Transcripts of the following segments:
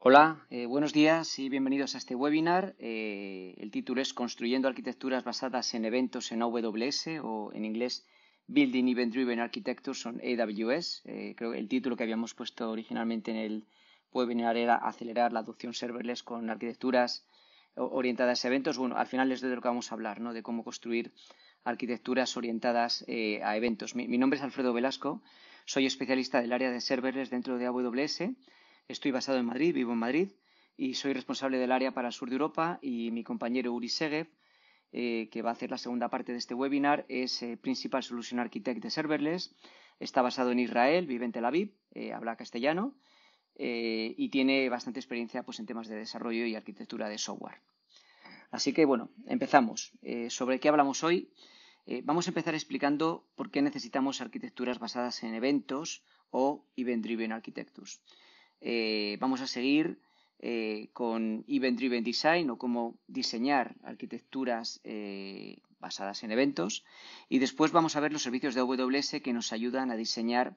Hola, eh, buenos días y bienvenidos a este webinar. Eh, el título es Construyendo arquitecturas basadas en eventos en AWS o en inglés Building Event Driven Architectures on AWS. Eh, creo que el título que habíamos puesto originalmente en el webinar era Acelerar la adopción serverless con arquitecturas orientadas a eventos. Bueno, al final es de lo que vamos a hablar, ¿no? De cómo construir arquitecturas orientadas a eventos. Mi, mi nombre es Alfredo Velasco, soy especialista del área de serverless dentro de AWS Estoy basado en Madrid, vivo en Madrid y soy responsable del área para el sur de Europa y mi compañero Uri Segev, eh, que va a hacer la segunda parte de este webinar, es eh, Principal Solution Architect de Serverless. Está basado en Israel, vive en Tel Aviv, eh, habla castellano y tiene bastante experiencia pues, en temas de desarrollo y arquitectura de software. Así que bueno, empezamos. ¿Sobre qué hablamos hoy? vamos a empezar explicando por qué necesitamos arquitecturas basadas en eventos o Event Driven Architectures. Eh, vamos a seguir eh, con Event-Driven Design o cómo diseñar arquitecturas eh, basadas en eventos. Y después vamos a ver los servicios de AWS que nos ayudan a diseñar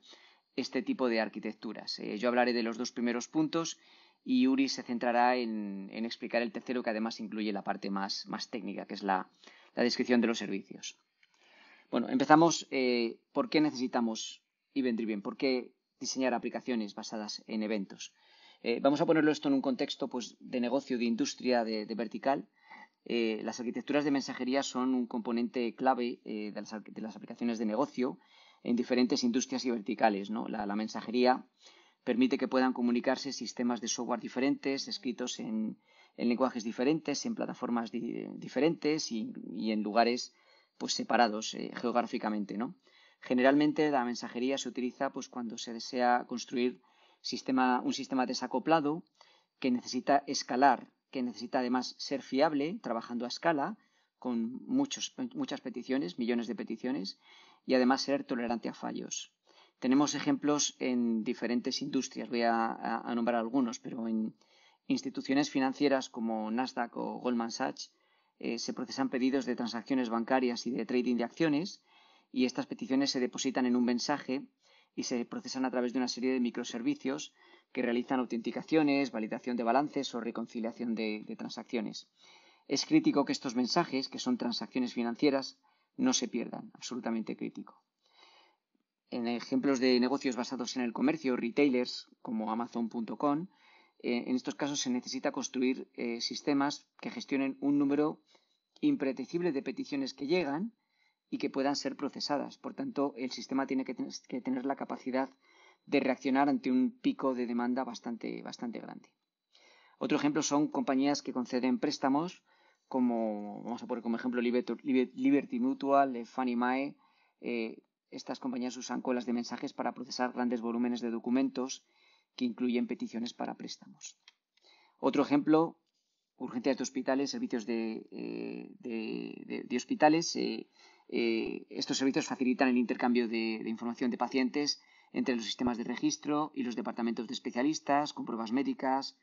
este tipo de arquitecturas. yo hablaré de los dos primeros puntos y Uri se centrará en, explicar el tercero que además incluye la parte más, técnica, que es la, descripción de los servicios. Bueno, empezamos. ¿Por qué necesitamos Event Driven? ¿Por qué diseñar aplicaciones basadas en eventos. Eh, vamos a ponerlo esto en un contexto pues, de negocio, de industria, de, vertical. Eh, las arquitecturas de mensajería son un componente clave eh, de, las, aplicaciones de negocio en diferentes industrias y verticales. La, mensajería permite que puedan comunicarse sistemas de software diferentes, escritos en, lenguajes diferentes, en plataformas diferentes y, en lugares pues, separados geográficamente. Generalmente la mensajería se utiliza pues, cuando se desea construir un sistema desacoplado que necesita escalar, que necesita además ser fiable, trabajando a escala, con muchas peticiones, millones de peticiones, y además ser tolerante a fallos. Tenemos ejemplos en diferentes industrias, voy a, nombrar algunos, pero en instituciones financieras como Nasdaq o Goldman Sachs eh, se procesan pedidos de transacciones bancarias y de trading de acciones y estas peticiones se depositan en un mensaje y se procesan a través de una serie de microservicios que realizan autenticaciones, validación de balances o reconciliación de, transacciones. Es crítico que estos mensajes, que son transacciones financieras, no se pierdan, absolutamente crítico. En ejemplos de negocios basados en el comercio, retailers como amazon.com, eh, en estos casos se necesita construir eh, sistemas que gestionen un número impredecible de peticiones que llegan y que puedan ser procesadas. Por tanto, el sistema tiene que, tener la capacidad de reaccionar ante un pico de demanda bastante, bastante grande. Otro ejemplo son compañías que conceden préstamos, como vamos a poner como ejemplo Liberty Mutual, eh, Fannie Mae. Eh, estas compañías usan colas de mensajes para procesar grandes volúmenes de documentos que incluyen peticiones para préstamos. Otro ejemplo, urgencias de hospitales, servicios de, eh, hospitales. Eh, estos servicios facilitan el intercambio de, información de pacientes entre los sistemas de registro y los departamentos de especialistas, con pruebas médicas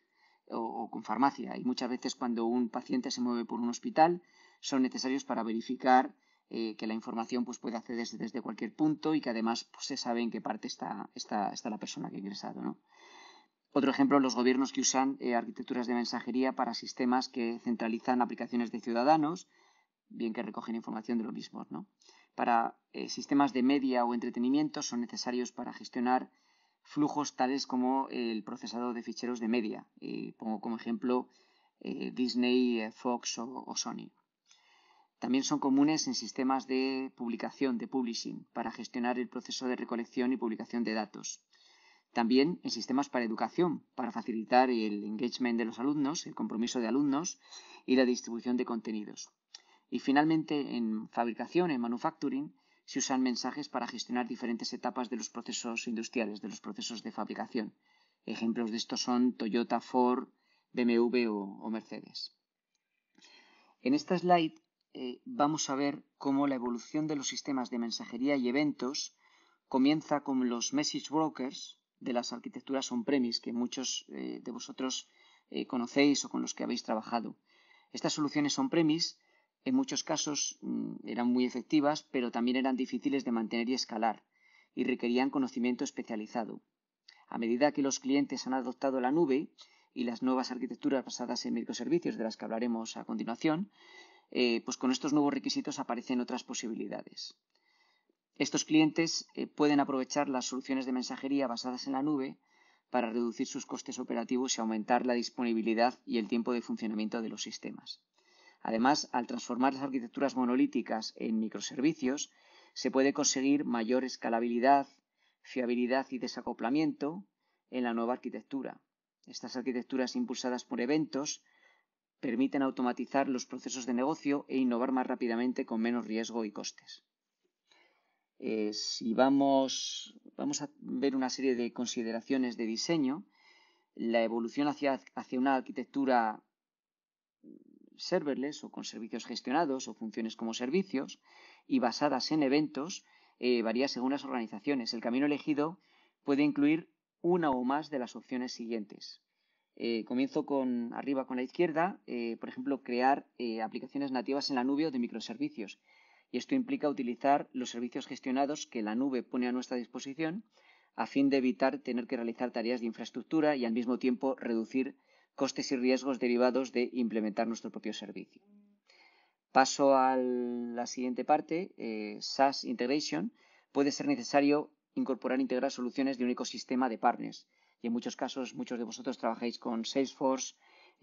o, con farmacia. Y muchas veces cuando un paciente se mueve por un hospital son necesarios para verificar eh, que la información pues, puede acceder desde cualquier punto y que además pues, se sabe en qué parte está, la persona que ha ingresado. Otro ejemplo, los gobiernos que usan eh, arquitecturas de mensajería para sistemas que centralizan aplicaciones de ciudadanos, bien que recogen información de los mismos. Para eh, sistemas de media o entretenimiento son necesarios para gestionar flujos tales como el procesado de ficheros de media. Eh, pongo como ejemplo eh, Disney, Fox o, Sony. También son comunes en sistemas de publicación, de publishing, para gestionar el proceso de recolección y publicación de datos. También en sistemas para educación, para facilitar el engagement de los alumnos, el compromiso de alumnos y la distribución de contenidos. Y finalmente, en fabricación, en manufacturing, se usan mensajes para gestionar diferentes etapas de los procesos industriales, de los procesos de fabricación. Ejemplos de esto son Toyota, Ford, BMW o, Mercedes. En esta slide eh, vamos a ver cómo la evolución de los sistemas de mensajería y eventos comienza con los message brokers de las arquitecturas on-premise que muchos eh, de vosotros eh, conocéis o con los que habéis trabajado. Estas soluciones on-premise en muchos casos mm, eran muy efectivas, pero también eran difíciles de mantener y escalar, y requerían conocimiento especializado. A medida que los clientes han adoptado la nube y las nuevas arquitecturas basadas en microservicios, de las que hablaremos a continuación, eh, pues con estos nuevos requisitos aparecen otras posibilidades. Estos clientes eh, pueden aprovechar las soluciones de mensajería basadas en la nube para reducir sus costes operativos y aumentar la disponibilidad y el tiempo de funcionamiento de los sistemas. Además, al transformar las arquitecturas monolíticas en microservicios, se puede conseguir mayor escalabilidad, fiabilidad y desacoplamiento en la nueva arquitectura. Estas arquitecturas impulsadas por eventos permiten automatizar los procesos de negocio e innovar más rápidamente con menos riesgo y costes. Eh, si vamos, a ver una serie de consideraciones de diseño, la evolución hacia, hacia una arquitectura serverless o con servicios gestionados o funciones como servicios y basadas en eventos eh, varía según las organizaciones. El camino elegido puede incluir una o más de las opciones siguientes. Eh, comienzo con arriba con la izquierda, eh, por ejemplo, crear aplicaciones nativas en la nube o de microservicios. Y esto implica utilizar los servicios gestionados que la nube pone a nuestra disposición a fin de evitar tener que realizar tareas de infraestructura y al mismo tiempo reducir costes y riesgos derivados de implementar nuestro propio servicio. Paso a la siguiente parte, eh, SaaS Integration. Puede ser necesario incorporar e integrar soluciones de un ecosistema de partners. Y en muchos casos, muchos de vosotros trabajáis con Salesforce,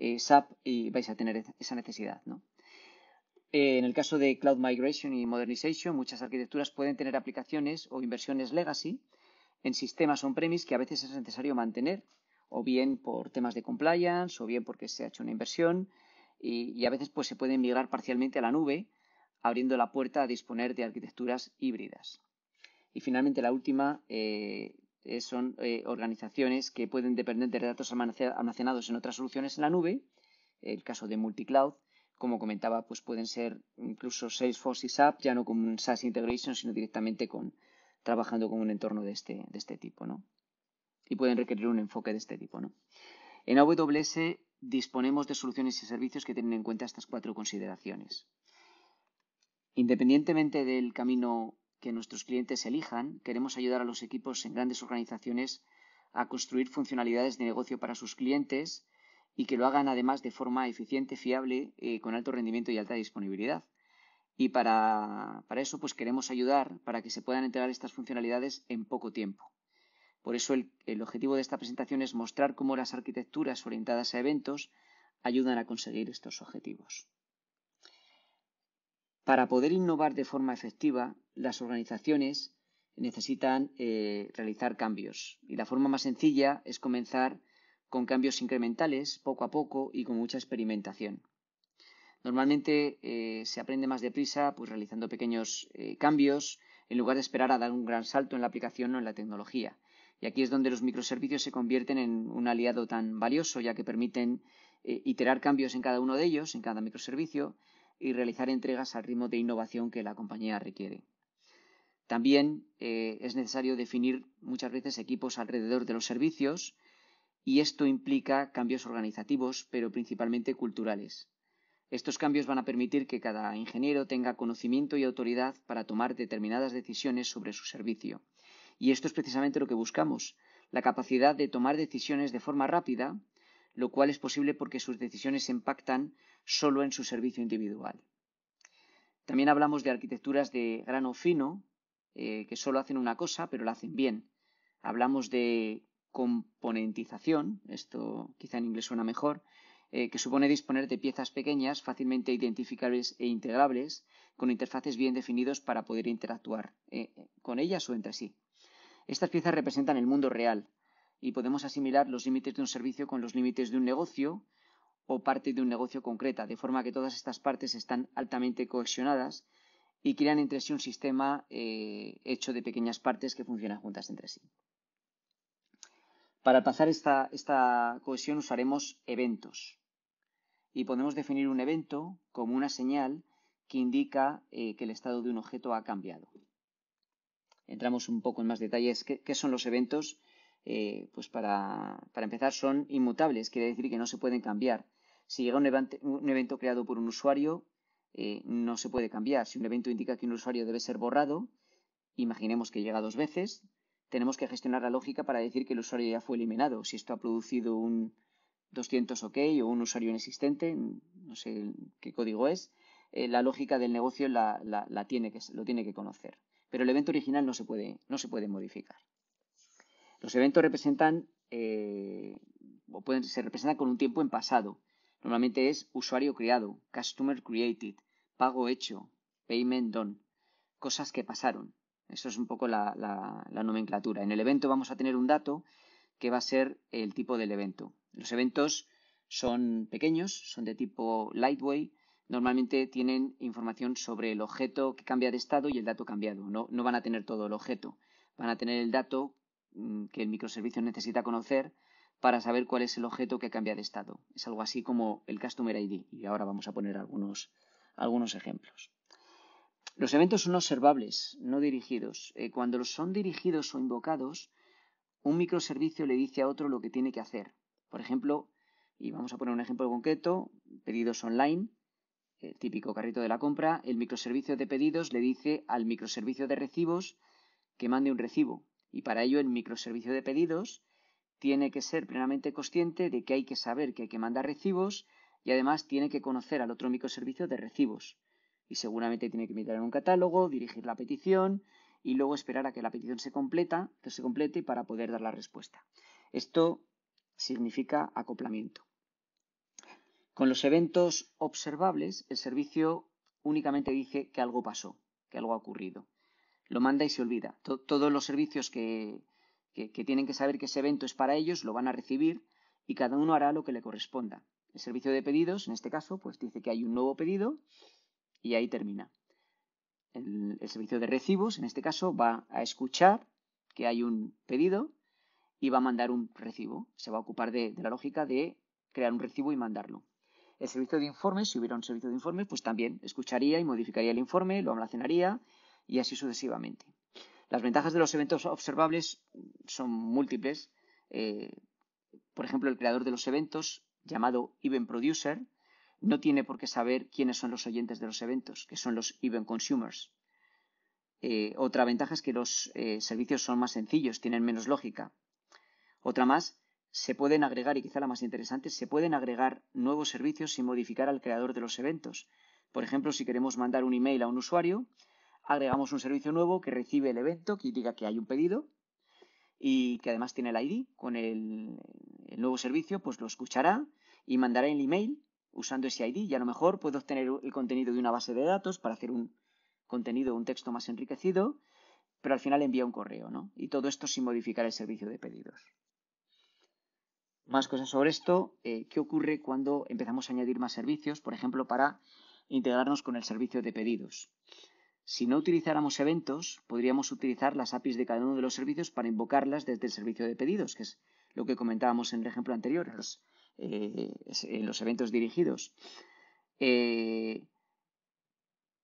eh, SAP y vais a tener esa necesidad. Eh, en el caso de Cloud Migration y Modernization, muchas arquitecturas pueden tener aplicaciones o inversiones legacy en sistemas on-premise que a veces es necesario mantener o bien por temas de compliance, o bien porque se ha hecho una inversión, y, a veces pues, se pueden migrar parcialmente a la nube, abriendo la puerta a disponer de arquitecturas híbridas. Y finalmente la última eh, son eh, organizaciones que pueden depender de datos almacenados en otras soluciones en la nube, el caso de multicloud, como comentaba, pues pueden ser incluso Salesforce y SAP, ya no con un SaaS integration, sino directamente con trabajando con un entorno de este, de este tipo, ¿no? y pueden requerir un enfoque de este tipo. ¿no? En AWS disponemos de soluciones y servicios que tienen en cuenta estas cuatro consideraciones. Independientemente del camino que nuestros clientes elijan, queremos ayudar a los equipos en grandes organizaciones a construir funcionalidades de negocio para sus clientes y que lo hagan además de forma eficiente, fiable, eh, con alto rendimiento y alta disponibilidad. Y para, eso pues queremos ayudar para que se puedan entregar estas funcionalidades en poco tiempo por eso el, objetivo de esta presentación es mostrar cómo las arquitecturas orientadas a eventos ayudan a conseguir estos objetivos. Para poder innovar de forma efectiva, las organizaciones necesitan eh, realizar cambios. Y la forma más sencilla es comenzar con cambios incrementales, poco a poco y con mucha experimentación. Normalmente eh, se aprende más deprisa pues, realizando pequeños eh, cambios en lugar de esperar a dar un gran salto en la aplicación o en la tecnología. Y aquí es donde los microservicios se convierten en un aliado tan valioso, ya que permiten eh, iterar cambios en cada uno de ellos, en cada microservicio, y realizar entregas al ritmo de innovación que la compañía requiere. También eh, es necesario definir muchas veces equipos alrededor de los servicios y esto implica cambios organizativos, pero principalmente culturales. Estos cambios van a permitir que cada ingeniero tenga conocimiento y autoridad para tomar determinadas decisiones sobre su servicio y esto es precisamente lo que buscamos, la capacidad de tomar decisiones de forma rápida, lo cual es posible porque sus decisiones impactan solo en su servicio individual. También hablamos de arquitecturas de grano fino, eh, que solo hacen una cosa, pero la hacen bien. Hablamos de componentización, esto quizá en inglés suena mejor, eh, que supone disponer de piezas pequeñas, fácilmente identificables e integrables, con interfaces bien definidos para poder interactuar eh, con ellas o entre sí. Estas piezas representan el mundo real y podemos asimilar los límites de un servicio con los límites de un negocio o parte de un negocio concreta, de forma que todas estas partes están altamente cohesionadas y crean entre sí un sistema eh, hecho de pequeñas partes que funcionan juntas entre sí. Para pasar esta, cohesión usaremos eventos y podemos definir un evento como una señal que indica eh, que el estado de un objeto ha cambiado entramos un poco en más detalles. ¿Qué, son los eventos? Eh, pues para, empezar, son inmutables, quiere decir que no se pueden cambiar. Si llega un, un evento creado por un usuario, eh, no se puede cambiar. Si un evento indica que un usuario debe ser borrado, imaginemos que llega dos veces, tenemos que gestionar la lógica para decir que el usuario ya fue eliminado. Si esto ha producido un 200 OK o un usuario inexistente, no sé qué código es, eh, la lógica del negocio lo tiene que conocer pero el evento original no se puede, no se puede modificar. Los eventos representan eh, o pueden, se representan con un tiempo en pasado. Normalmente es usuario creado, customer created, pago hecho, payment done, cosas que pasaron. Eso es un poco la, la nomenclatura. En el evento vamos a tener un dato que va a ser el tipo del evento. Los eventos son pequeños, son de tipo lightweight, normalmente tienen información sobre el objeto que cambia de estado y el dato cambiado. No, van a tener todo el objeto, van a tener el dato mm, que el microservicio necesita conocer para saber cuál es el objeto que cambia de estado. Es algo así como el Customer ID. Y ahora vamos a poner algunos, ejemplos. Los eventos son observables, no dirigidos. Eh, cuando son dirigidos o invocados, un microservicio le dice a otro lo que tiene que hacer. Por ejemplo, y vamos a poner un ejemplo concreto, pedidos online, el típico carrito de la compra, el microservicio de pedidos le dice al microservicio de recibos que mande un recibo. Y para ello el microservicio de pedidos tiene que ser plenamente consciente de que hay que saber que hay que mandar recibos y además tiene que conocer al otro microservicio de recibos. Y seguramente tiene que mirar en un catálogo, dirigir la petición y luego esperar a que la petición se completa, que se complete para poder dar la respuesta. Esto significa acoplamiento. Con los eventos observables, el servicio únicamente dice que algo pasó, que algo ha ocurrido. Lo manda y se olvida. todos los servicios que, tienen que saber que ese evento es para ellos lo van a recibir y cada uno hará lo que le corresponda. El servicio de pedidos, en este caso, pues dice que hay un nuevo pedido y ahí termina. El, servicio de recibos, en este caso, va a escuchar que hay un pedido y va a mandar un recibo. Se va a ocupar de la lógica de crear un recibo y mandarlo el servicio de informes, si hubiera un servicio de informes, pues también escucharía y modificaría el informe, lo almacenaría y así sucesivamente. Las ventajas de los eventos observables son múltiples. Eh, por ejemplo, el creador de los eventos, llamado Event Producer, no tiene por qué saber quiénes son los oyentes de los eventos, que son los Event Consumers. Eh, otra ventaja es que los eh, servicios son más sencillos, tienen menos lógica. Otra más se pueden agregar, y quizá la más interesante, se pueden agregar nuevos servicios sin modificar al creador de los eventos. Por ejemplo, si queremos mandar un email a un usuario, agregamos un servicio nuevo que recibe el evento, que diga que hay un pedido y que además tiene el ID con el, nuevo servicio, pues lo escuchará y mandará el email usando ese ID y a lo mejor puedo obtener el contenido de una base de datos para hacer un contenido, un texto más enriquecido, pero al final envía un correo, ¿no? Y todo esto sin modificar el servicio de pedidos más cosas sobre esto, eh, qué ocurre cuando empezamos a añadir más servicios, por ejemplo, para integrarnos con el servicio de pedidos. Si no utilizáramos eventos, podríamos utilizar las APIs de cada uno de los servicios para invocarlas desde el servicio de pedidos, que es lo que comentábamos en el ejemplo anterior, en eh, eh, los, eventos dirigidos.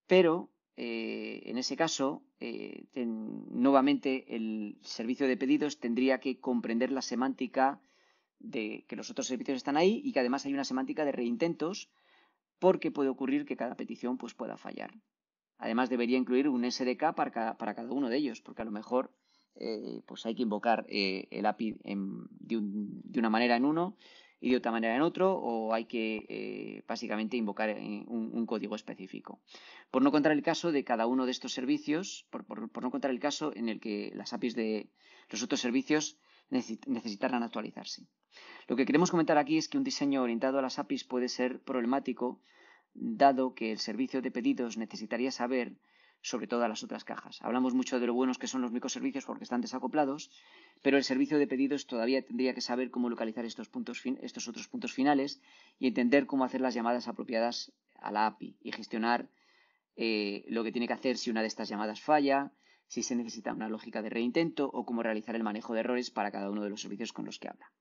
pero en ese caso, nuevamente el servicio de pedidos tendría que comprender la semántica de que los otros servicios están ahí y que además hay una semántica de reintentos porque puede ocurrir que cada petición pues, pueda fallar. Además debería incluir un SDK para cada, uno de ellos, porque a lo mejor eh, pues hay que invocar eh, el API de, una manera en uno y de otra manera en otro, o hay que eh, básicamente invocar un, código específico. Por no contar el caso de cada uno de estos servicios, por, por no contar el caso en el que las APIs de los otros servicios necesitarán actualizarse. Lo que queremos comentar aquí es que un diseño orientado a las APIs puede ser problemático, dado que el servicio de pedidos necesitaría saber sobre todas las otras cajas. Hablamos mucho de lo buenos que son los microservicios porque están desacoplados, pero el servicio de pedidos todavía tendría que saber cómo localizar estos, puntos estos otros puntos finales y entender cómo hacer las llamadas apropiadas a la API y gestionar eh, lo que tiene que hacer si una de estas llamadas falla, si se necesita una lógica de reintento o cómo realizar el manejo de errores para cada uno de los servicios con los que habla.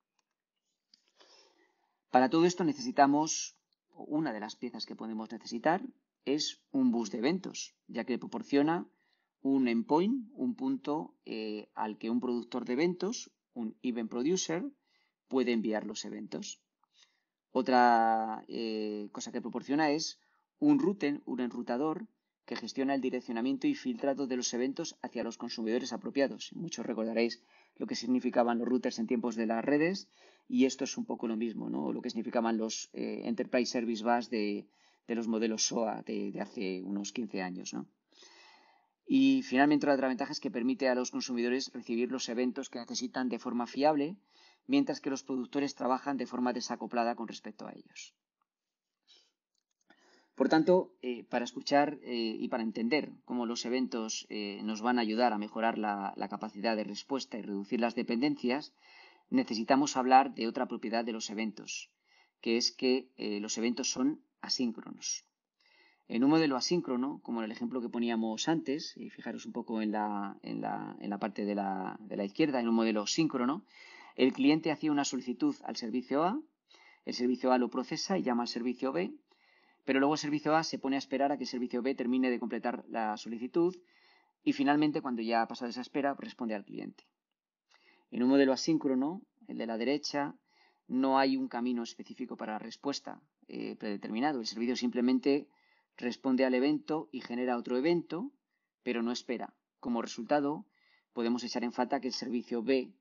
Para todo esto necesitamos, una de las piezas que podemos necesitar es un bus de eventos, ya que proporciona un endpoint, un punto eh, al que un productor de eventos, un event producer, puede enviar los eventos. Otra eh, cosa que proporciona es un router, un enrutador, que gestiona el direccionamiento y filtrado de los eventos hacia los consumidores apropiados. Muchos recordaréis lo que significaban los routers en tiempos de las redes y esto es un poco lo mismo, ¿no? lo que significaban los eh, Enterprise Service Bus de, los modelos SOA de, hace unos 15 años. Y finalmente la otra ventaja es que permite a los consumidores recibir los eventos que necesitan de forma fiable, mientras que los productores trabajan de forma desacoplada con respecto a ellos. Por tanto, eh, para escuchar eh, y para entender cómo los eventos eh, nos van a ayudar a mejorar la, capacidad de respuesta y reducir las dependencias, necesitamos hablar de otra propiedad de los eventos, que es que los eventos son asíncronos. En un modelo asíncrono, como en el ejemplo que poníamos antes, y fijaros un poco en la, parte de la, de la izquierda, en un modelo síncrono, el cliente hacía una solicitud al servicio A, el servicio A lo procesa y llama al servicio B, pero luego el servicio A se pone a esperar a que el servicio B termine de completar la solicitud y finalmente cuando ya ha pasado esa espera responde al cliente. En un modelo asíncrono, el de la derecha, no hay un camino específico para la respuesta eh, predeterminado. El servicio simplemente responde al evento y genera otro evento, pero no espera. Como resultado, podemos echar en falta que el servicio B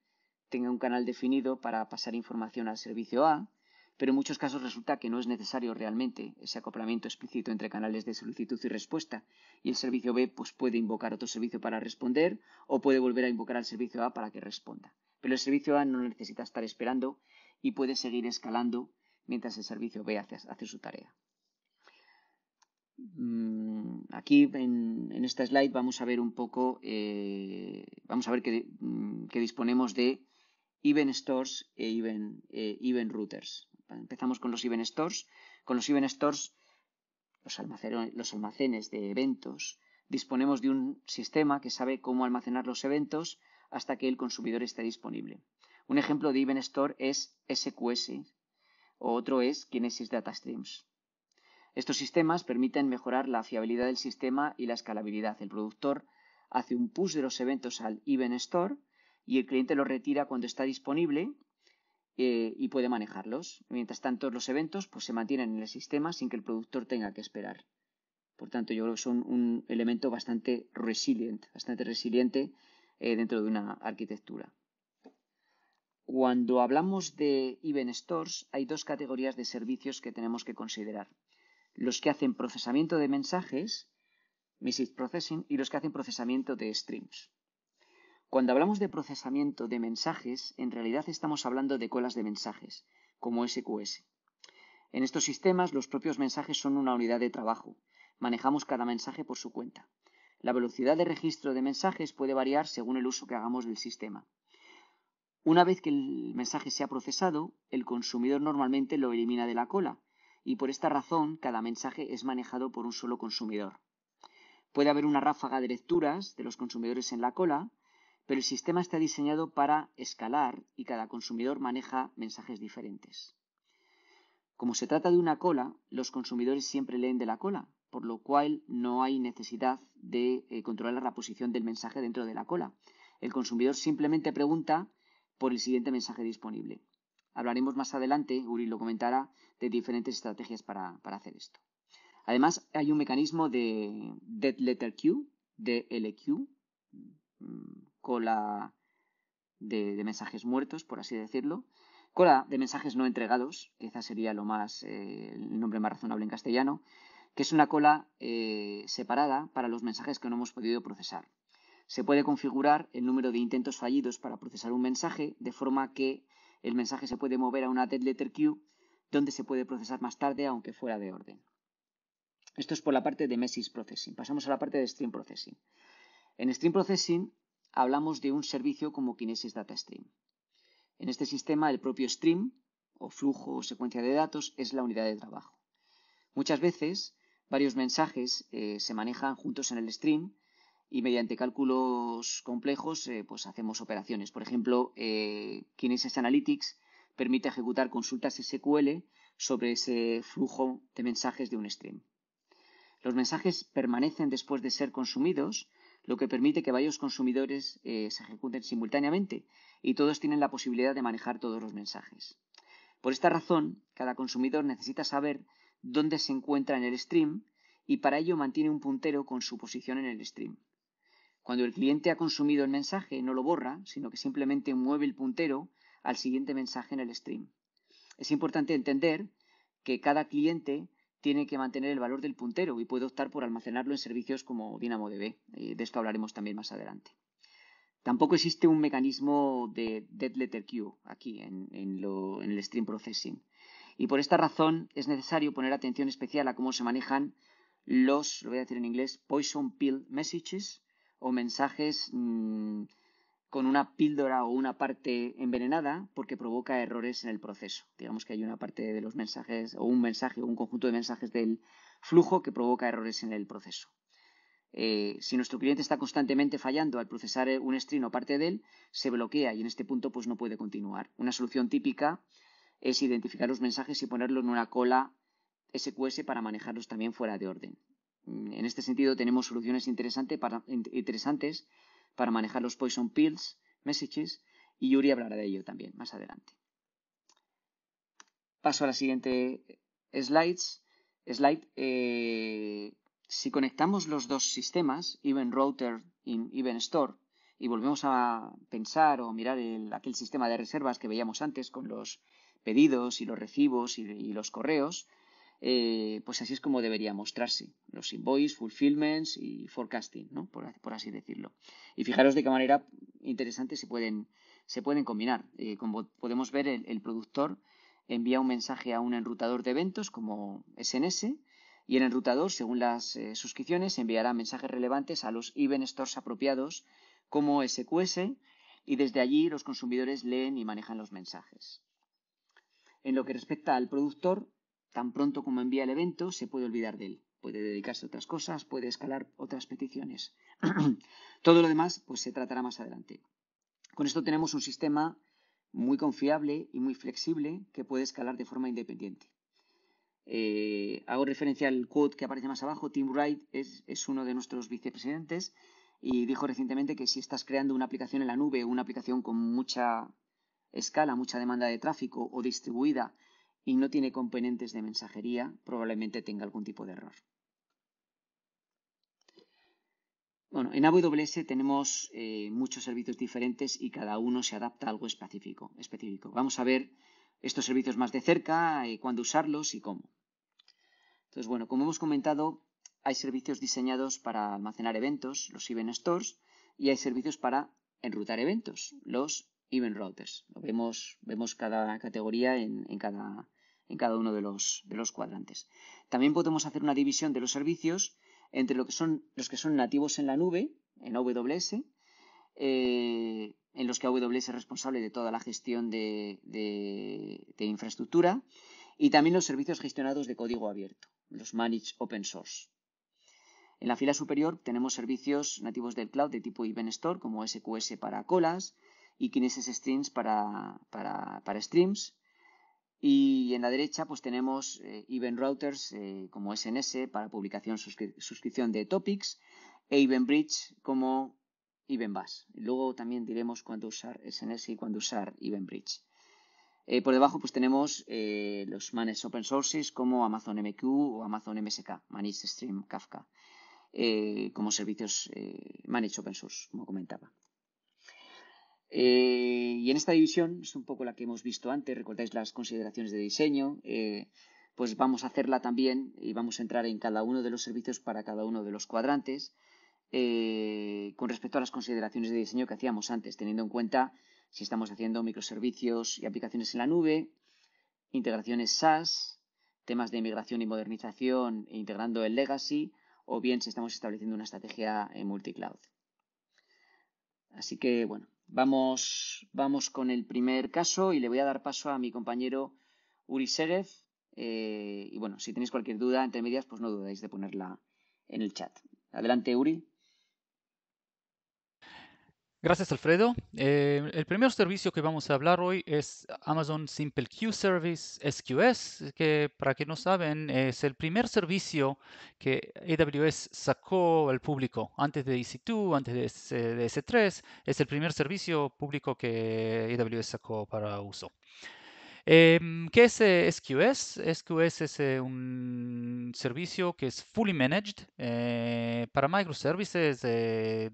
tenga un canal definido para pasar información al servicio A pero en muchos casos resulta que no es necesario realmente ese acoplamiento explícito entre canales de solicitud y respuesta, y el servicio B pues, puede invocar otro servicio para responder o puede volver a invocar al servicio A para que responda. Pero el servicio A no necesita estar esperando y puede seguir escalando mientras el servicio B hace, su tarea. Mm, aquí en, esta slide vamos a ver un poco, eh, vamos a ver que, mm, disponemos de event stores e Even eh, event routers. Empezamos con los event stores. Con los event stores, los, almacenes de eventos, disponemos de un sistema que sabe cómo almacenar los eventos hasta que el consumidor esté disponible. Un ejemplo de event store es SQS, o otro es Kinesis Data Streams. Estos sistemas permiten mejorar la fiabilidad del sistema y la escalabilidad. El productor hace un push de los eventos al event store y el cliente lo retira cuando está disponible eh, y puede manejarlos. Mientras tanto, los eventos pues, se mantienen en el sistema sin que el productor tenga que esperar. Por tanto, yo creo que son un elemento bastante bastante resiliente eh, dentro de una arquitectura. Cuando hablamos de event stores, hay dos categorías de servicios que tenemos que considerar. Los que hacen procesamiento de mensajes, message processing, y los que hacen procesamiento de streams. Cuando hablamos de procesamiento de mensajes, en realidad estamos hablando de colas de mensajes, como SQS. En estos sistemas, los propios mensajes son una unidad de trabajo. Manejamos cada mensaje por su cuenta. La velocidad de registro de mensajes puede variar según el uso que hagamos del sistema. Una vez que el mensaje sea procesado, el consumidor normalmente lo elimina de la cola, y por esta razón cada mensaje es manejado por un solo consumidor. Puede haber una ráfaga de lecturas de los consumidores en la cola, pero el sistema está diseñado para escalar y cada consumidor maneja mensajes diferentes. Como se trata de una cola, los consumidores siempre leen de la cola, por lo cual no hay necesidad de eh, controlar la posición del mensaje dentro de la cola. El consumidor simplemente pregunta por el siguiente mensaje disponible. Hablaremos más adelante, Uri lo comentará, de diferentes estrategias para, para hacer esto. Además, hay un mecanismo de Dead Letter Queue, DLQ, mm, cola de, mensajes muertos, por así decirlo. Cola de mensajes no entregados, quizás sería lo más, eh, el nombre más razonable en castellano, que es una cola eh, separada para los mensajes que no hemos podido procesar. Se puede configurar el número de intentos fallidos para procesar un mensaje, de forma que el mensaje se puede mover a una dead letter queue, donde se puede procesar más tarde, aunque fuera de orden. Esto es por la parte de message processing. Pasamos a la parte de stream processing. En stream processing hablamos de un servicio como Kinesis Data Stream. En este sistema, el propio stream, o flujo o secuencia de datos, es la unidad de trabajo. Muchas veces, varios mensajes eh, se manejan juntos en el stream y mediante cálculos complejos eh, pues hacemos operaciones. Por ejemplo, eh, Kinesis Analytics permite ejecutar consultas SQL sobre ese flujo de mensajes de un stream. Los mensajes permanecen después de ser consumidos lo que permite que varios consumidores eh, se ejecuten simultáneamente y todos tienen la posibilidad de manejar todos los mensajes. Por esta razón, cada consumidor necesita saber dónde se encuentra en el stream y para ello mantiene un puntero con su posición en el stream. Cuando el cliente ha consumido el mensaje, no lo borra, sino que simplemente mueve el puntero al siguiente mensaje en el stream. Es importante entender que cada cliente tiene que mantener el valor del puntero y puede optar por almacenarlo en servicios como DynamoDB. Eh, de esto hablaremos también más adelante. Tampoco existe un mecanismo de dead letter queue aquí en, el stream processing. Y por esta razón es necesario poner atención especial a cómo se manejan los, lo voy a decir en inglés, poison pill messages o mensajes mm, con una píldora o una parte envenenada porque provoca errores en el proceso. Digamos que hay una parte de los mensajes o un mensaje o un conjunto de mensajes del flujo que provoca errores en el proceso. Eh, si nuestro cliente está constantemente fallando al procesar un string o parte de él, se bloquea y en este punto pues no puede continuar. Una solución típica es identificar los mensajes y ponerlos en una cola SQS para manejarlos también fuera de orden. En este sentido tenemos soluciones interesantes para manejar los poison pills, messages, y Yuri hablará de ello también más adelante. Paso a la siguiente eh, slides. slide. Eh, si conectamos los dos sistemas, Event Router y Event Store, y volvemos a pensar o mirar aquel sistema de reservas que veíamos antes con los pedidos y los recibos y los correos, eh, pues así es como debería mostrarse los invoice, fulfillments y forecasting, ¿no? por, así decirlo. Y fijaros de qué manera interesante se pueden, combinar. Eh, como podemos ver, el, productor envía un mensaje a un enrutador de eventos como SNS y el enrutador, según las eh, suscripciones, enviará mensajes relevantes a los event stores apropiados como SQS y desde allí los consumidores leen y manejan los mensajes. En lo que respecta al productor, Tan pronto como envía el evento, se puede olvidar de él. Puede dedicarse a otras cosas, puede escalar otras peticiones. Todo lo demás, pues se tratará más adelante. Con esto tenemos un sistema muy confiable y muy flexible que puede escalar de forma independiente. Eh, hago referencia al quote que aparece más abajo. Tim Wright es, es, uno de nuestros vicepresidentes y dijo recientemente que si estás creando una aplicación en la nube, una aplicación con mucha escala, mucha demanda de tráfico o distribuida y no tiene componentes de mensajería, probablemente tenga algún tipo de error. Bueno, en AWS tenemos eh, muchos servicios diferentes y cada uno se adapta a algo específico. Vamos a ver estos servicios más de cerca, eh, cuándo usarlos y cómo. Entonces, bueno, como hemos comentado, hay servicios diseñados para almacenar eventos, los event stores, y hay servicios para enrutar eventos, los Even routers. vemos, cada categoría en, cada, uno de los, cuadrantes. También podemos hacer una división de los servicios entre los que son nativos en la nube, en AWS, eh, en los que AWS es responsable de toda la gestión de, de, infraestructura, y también los servicios gestionados de código abierto, los Managed Open Source. En la fila superior tenemos servicios nativos del cloud de tipo Event Store, como SQS para colas, y Kinesis Streams para, streams. Y en la derecha pues tenemos eh, event routers eh, como SNS para publicación, suscripción de topics e event bridge como event bus. Luego también diremos cuándo usar SNS y cuándo usar event bridge. Eh, por debajo pues tenemos los Managed open sources como Amazon MQ o Amazon MSK, Managed Stream Kafka, como servicios managed open source, como comentaba. Eh, y en esta división es un poco la que hemos visto antes, recordáis las consideraciones de diseño, eh, pues vamos a hacerla también y vamos a entrar en cada uno de los servicios para cada uno de los cuadrantes eh, con respecto a las consideraciones de diseño que hacíamos antes, teniendo en cuenta si estamos haciendo microservicios y aplicaciones en la nube, integraciones SaaS, temas de migración y modernización e integrando el legacy o bien si estamos estableciendo una estrategia en multicloud. Así que bueno, Vamos, vamos con el primer caso y le voy a dar paso a mi compañero Uri Serez eh, y bueno, si tenéis cualquier duda entre medias, pues no dudéis de ponerla en el chat. Adelante, Uri. Gracias, Alfredo. Eh, el primer servicio que vamos a hablar hoy es Amazon Simple Queue Service, SQS, que para que no saben, es el primer servicio que AWS sacó al público. Antes de EC2, antes de, eh, de S3, es el primer servicio público que AWS sacó para uso. Em, ¿Qué es eh, SQS? SQS es eh, un servicio que es fully managed eh, para microservices, em,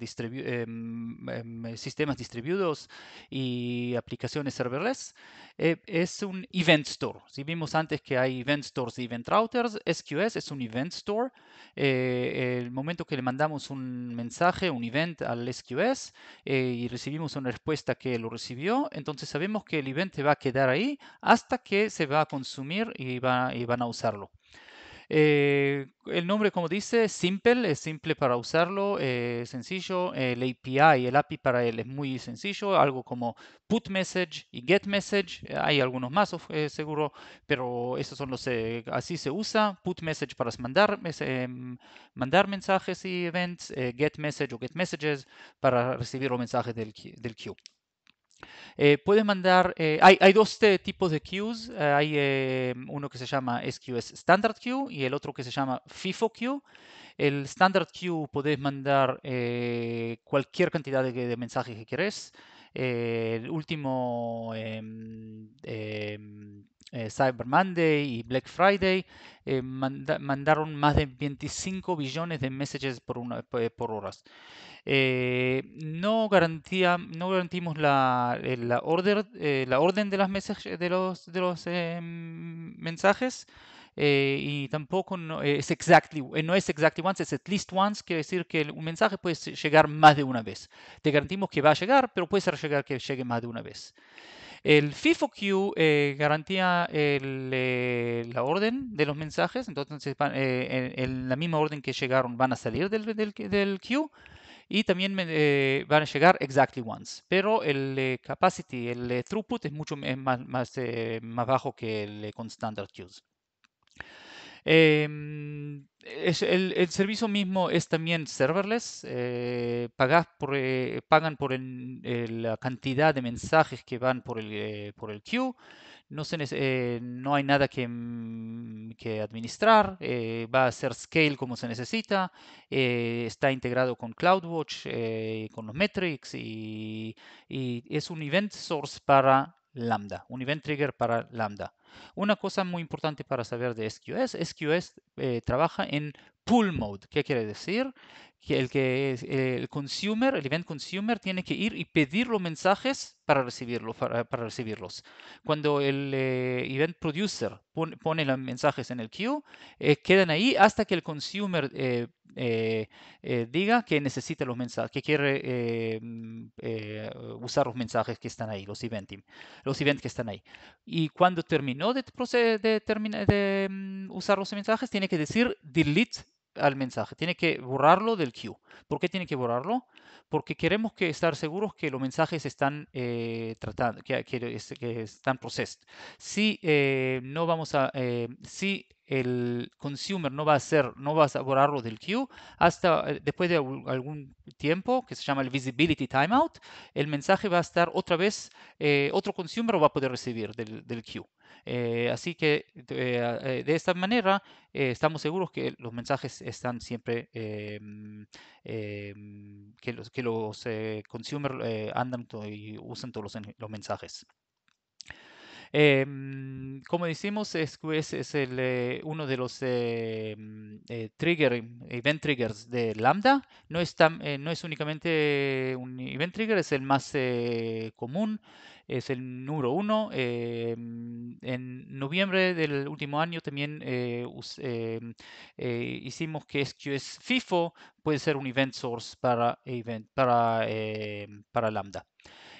em, sistemas distribuidos y aplicaciones serverless. es un event store. Si vimos antes que hay event stores y event routers, SQS es un event store. el momento que le mandamos un mensaje, un event al SQS y recibimos una respuesta que lo recibió, entonces sabemos que el event va a quedar ahí hasta que se va a consumir y, van a usarlo. Eh, el nombre, como dice, simple, es simple para usarlo, eh, sencillo. El API, el API para él es muy sencillo, algo como put message y get message. Eh, hay algunos más, seguro, pero son los así se usa. Put message para mandar, mensajes y events, get message o get messages para recibir los mensajes del, del queue. Eh, puedes mandar, eh, hay, hay, dos tipos de queues, eh, hay uno que se llama SQS Standard Queue y el otro que se llama FIFO Queue. El Standard Queue podés mandar cualquier cantidad de, mensajes que querés. el último em, Cyber Monday y Black Friday mandaron más de 25 billones de messages por, una, por horas. Eh, no, garantía, no garantimos la, eh, la, eh, la orden de, las de los, los mensajes y tampoco no, es exactly, no es exactly once, es at least once, quiere decir que un mensaje puede llegar más de una vez. Te garantimos que va a llegar, pero puede ser llegar que llegue más de una vez. El FIFO queue garantía la orden de los mensajes, entonces en, la misma orden que llegaron van a salir del, del, del queue, y también me, eh, van a llegar exactly once. Pero el eh, capacity, el eh, throughput es mucho más, más, bajo que el con standard queues. Em, es, el, el, servicio mismo es también serverless. Eh, por, pagan por la cantidad de mensajes que van por el, por el queue. Eh, no, hay nada que, mm, administrar, eh, va a ser scale como se necesita, eh, está integrado con CloudWatch, con los metrics y, y, es un event source para Lambda, un event trigger para Lambda. Una cosa muy importante para saber de SQS, SQS trabaja en pull mode. ¿Qué quiere decir? el que es, eh, el consumer, el event consumer, tiene que ir y pedir los mensajes para, recibirlos para, recibirlos. Cuando el eh, event producer pone, los mensajes en el queue, eh, quedan ahí hasta que el consumer diga que necesita los mensajes, que quiere mm, usar los mensajes que están ahí, los event los events que están ahí. Y cuando terminó de, de, de mm, usar los mensajes, tiene que decir delete al mensaje, tiene que borrarlo del queue. ¿Por qué tiene que borrarlo? Porque queremos que estar seguros que los mensajes están eh, tratando, que, que, están procesados. Si eh, no vamos a, eh, si el consumer no va a hacer, no va a borrarlo del queue hasta eh, después de algún tiempo que se llama el visibility timeout, el mensaje va a estar otra vez, otro consumer va a poder recibir del, del queue. Eh, así que eh, eh, de, esta manera estamos seguros que los mensajes están siempre, mm, mm, que los, que los consumers andan y usan todos los, mensajes. Mm, como decimos, SQS es, uno de los event triggers de Lambda. No no es únicamente un event trigger, es el más común es el número uno. Eh, en noviembre del último año también eh, eh, hicimos que SQS FIFO puede ser un event source para, event, para, para Lambda.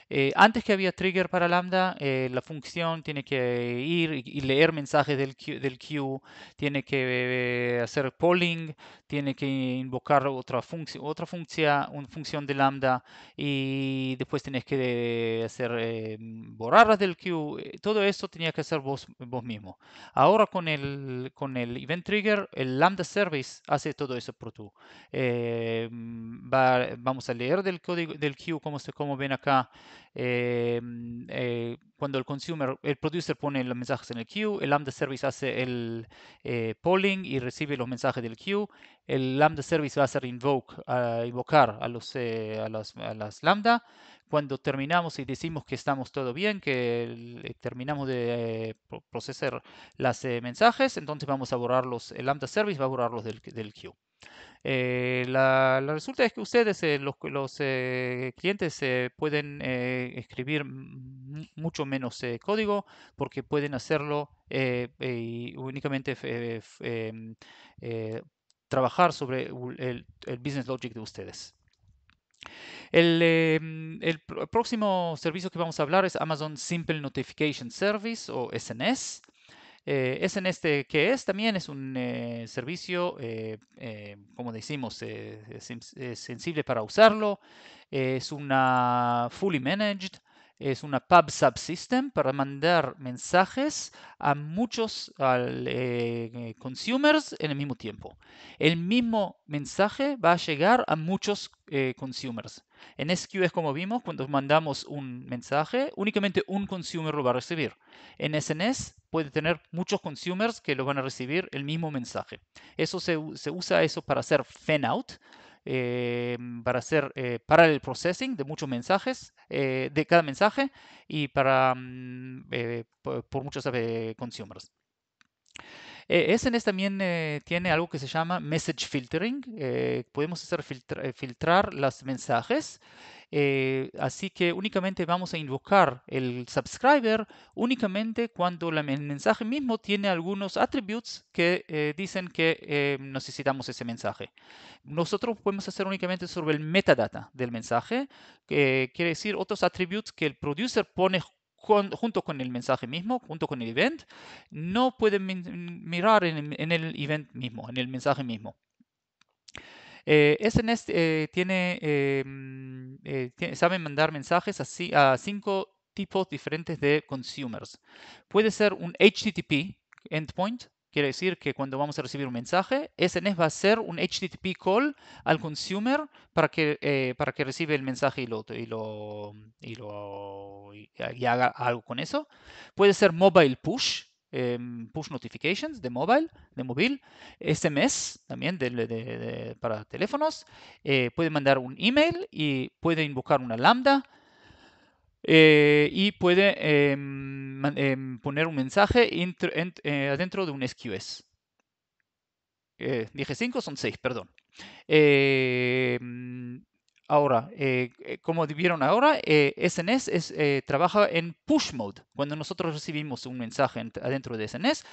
Eh, antes que había trigger para Lambda, eh, la función tiene que ir y leer mensajes del queue, del queue tiene que hacer polling, tiene que invocar otra, otra función, de Lambda y después tienes que hacer eh, borrarlas del queue. Todo esto tenía que hacer vos, mismo. Ahora con el, con el event trigger, el Lambda service hace todo eso por tú. vamos a leer del código del queue, como, como ven acá. Eh, mm, eh, cuando el consumer, el producer pone los mensajes en el queue, el Lambda Service hace el eh, polling y recibe los mensajes del queue, el Lambda Service va a hacer invoke, a invocar a, los, a, las, a Lambda. Cuando terminamos y decimos que estamos todo bien, que terminamos de procesar los mensajes, entonces vamos a borrar el Lambda Service va a borrarlos del, del queue. Eh, la, resulta es que ustedes, eh, los, eh, clientes, pueden escribir mucho menos código porque pueden hacerlo únicamente em, trabajar sobre el, business logic de ustedes. el, em, próximo servicio que vamos a hablar es Amazon Simple Notification Service o SNS. Eh, es este que es también es un eh, servicio, eh, eh, como decimos, sensible para usarlo. es una fully managed, es una pub sub system para mandar mensajes a muchos consumers en el mismo tiempo. El mismo mensaje va a llegar a muchos consumers. En SQS, como vimos, cuando mandamos un mensaje, únicamente un consumer lo va a recibir. En SNS puede tener muchos consumers que lo van a recibir el mismo mensaje. Eso se, usa eso para hacer fan out, eh, para hacer eh, parallel processing de muchos mensajes, eh, de cada mensaje y para mm, por, muchos consumers. SNS también tiene algo que se llama message filtering. podemos hacer filtrar los mensajes eh, así que únicamente vamos a invocar el subscriber únicamente cuando el mensaje mismo tiene algunos attributes que eh, dicen que eh, necesitamos ese mensaje. Nosotros podemos hacer únicamente sobre el metadata del mensaje, que quiere decir otros attributes que el producer pone junto con el mensaje mismo, junto con el event, no pueden mirar en, en el event mismo, en el mensaje mismo. SNS eh, este, eh, tiene, eh, mm, mandar mensajes a cinco tipos diferentes de consumers. Puede ser un HTTP endpoint, quiere decir que cuando vamos a recibir un mensaje, SNS va a hacer un HTTP call al consumer para que, para que el mensaje y lo, lo y haga algo con eso. Puede ser mobile push, Em, push notifications de mobile, de móvil, SMS también para teléfonos, eh, puede mandar un email y puede invocar una lambda. Eh, y puede em, em, poner un mensaje eh, dentro de un SQS. dije 5, son 6, perdón. Ahora, eh, eh, como vieron ahora, SNS eh, es, trabaja en push mode. Cuando nosotros recibimos un mensaje adentro de SNS,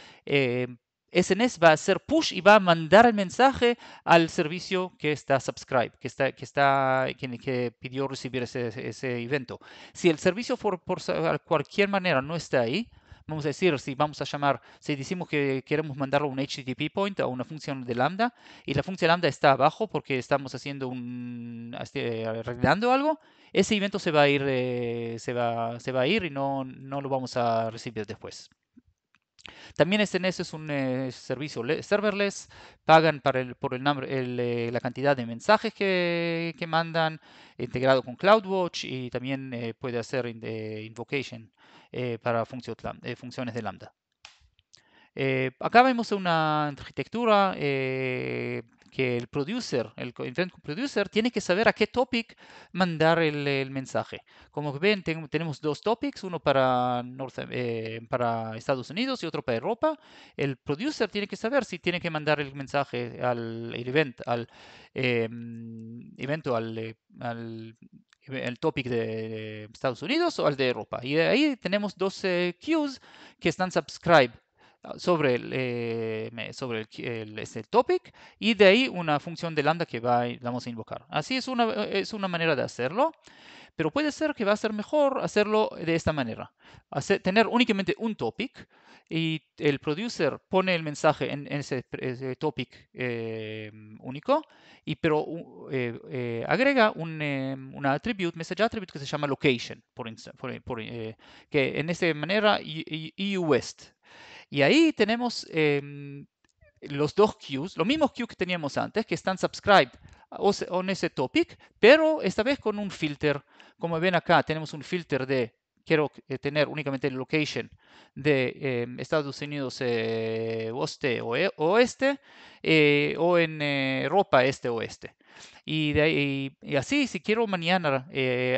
SNS va a hacer push y va a mandar el mensaje al servicio que está subscribe, que, está, que, está, que, que pidió recibir ese, evento. Si el servicio por, por cualquier manera no está ahí, Vamos a decir, si vamos a llamar, si decimos que queremos mandarlo un HTTP point a una función de lambda y la función lambda está abajo porque estamos haciendo un, este, arreglando algo, ese evento se va a ir, eh, se va, se va a ir y no, no lo vamos a recibir después. También SNS este e es un eh, servicio serverless, pagan para por el, eh, la cantidad de mensajes que, mandan, integrado con CloudWatch y también eh, puede hacer invocation para funciones de Lambda. acá vemos una arquitectura que el producer, el event producer, tiene que saber a qué topic mandar el, mensaje. Como ven, tenemos dos topics, uno para, North, eh, para Estados Unidos y otro para Europa. El producer tiene que saber si tiene que mandar el mensaje al event, al em, evento, al, eh, al el topic de Estados Unidos o al de Europa. Y ahí tenemos dos queues que están subscribe Ah, sobre el, eh, sobre el, este, el, topic y de ahí una función de lambda que va, vamos a invocar. Así es una, eh, es una manera de hacerlo, pero puede ser que va a ser mejor hacerlo de esta manera. tener únicamente un topic y el producer pone el mensaje en, ese, topic eh, único, y, pero agrega un, un, attribute, message attribute que se llama location, por, que en esta manera west y ahí tenemos em, los dos queues, los mismos queues que teníamos antes, que están subscribed on ese topic, pero esta vez con un filter. Como ven acá, tenemos un filter de quiero eh, tener únicamente el location de em, Estados Unidos eh, oeste o eh, oeste o en Europa este oeste. Y, de y así, si quiero mañana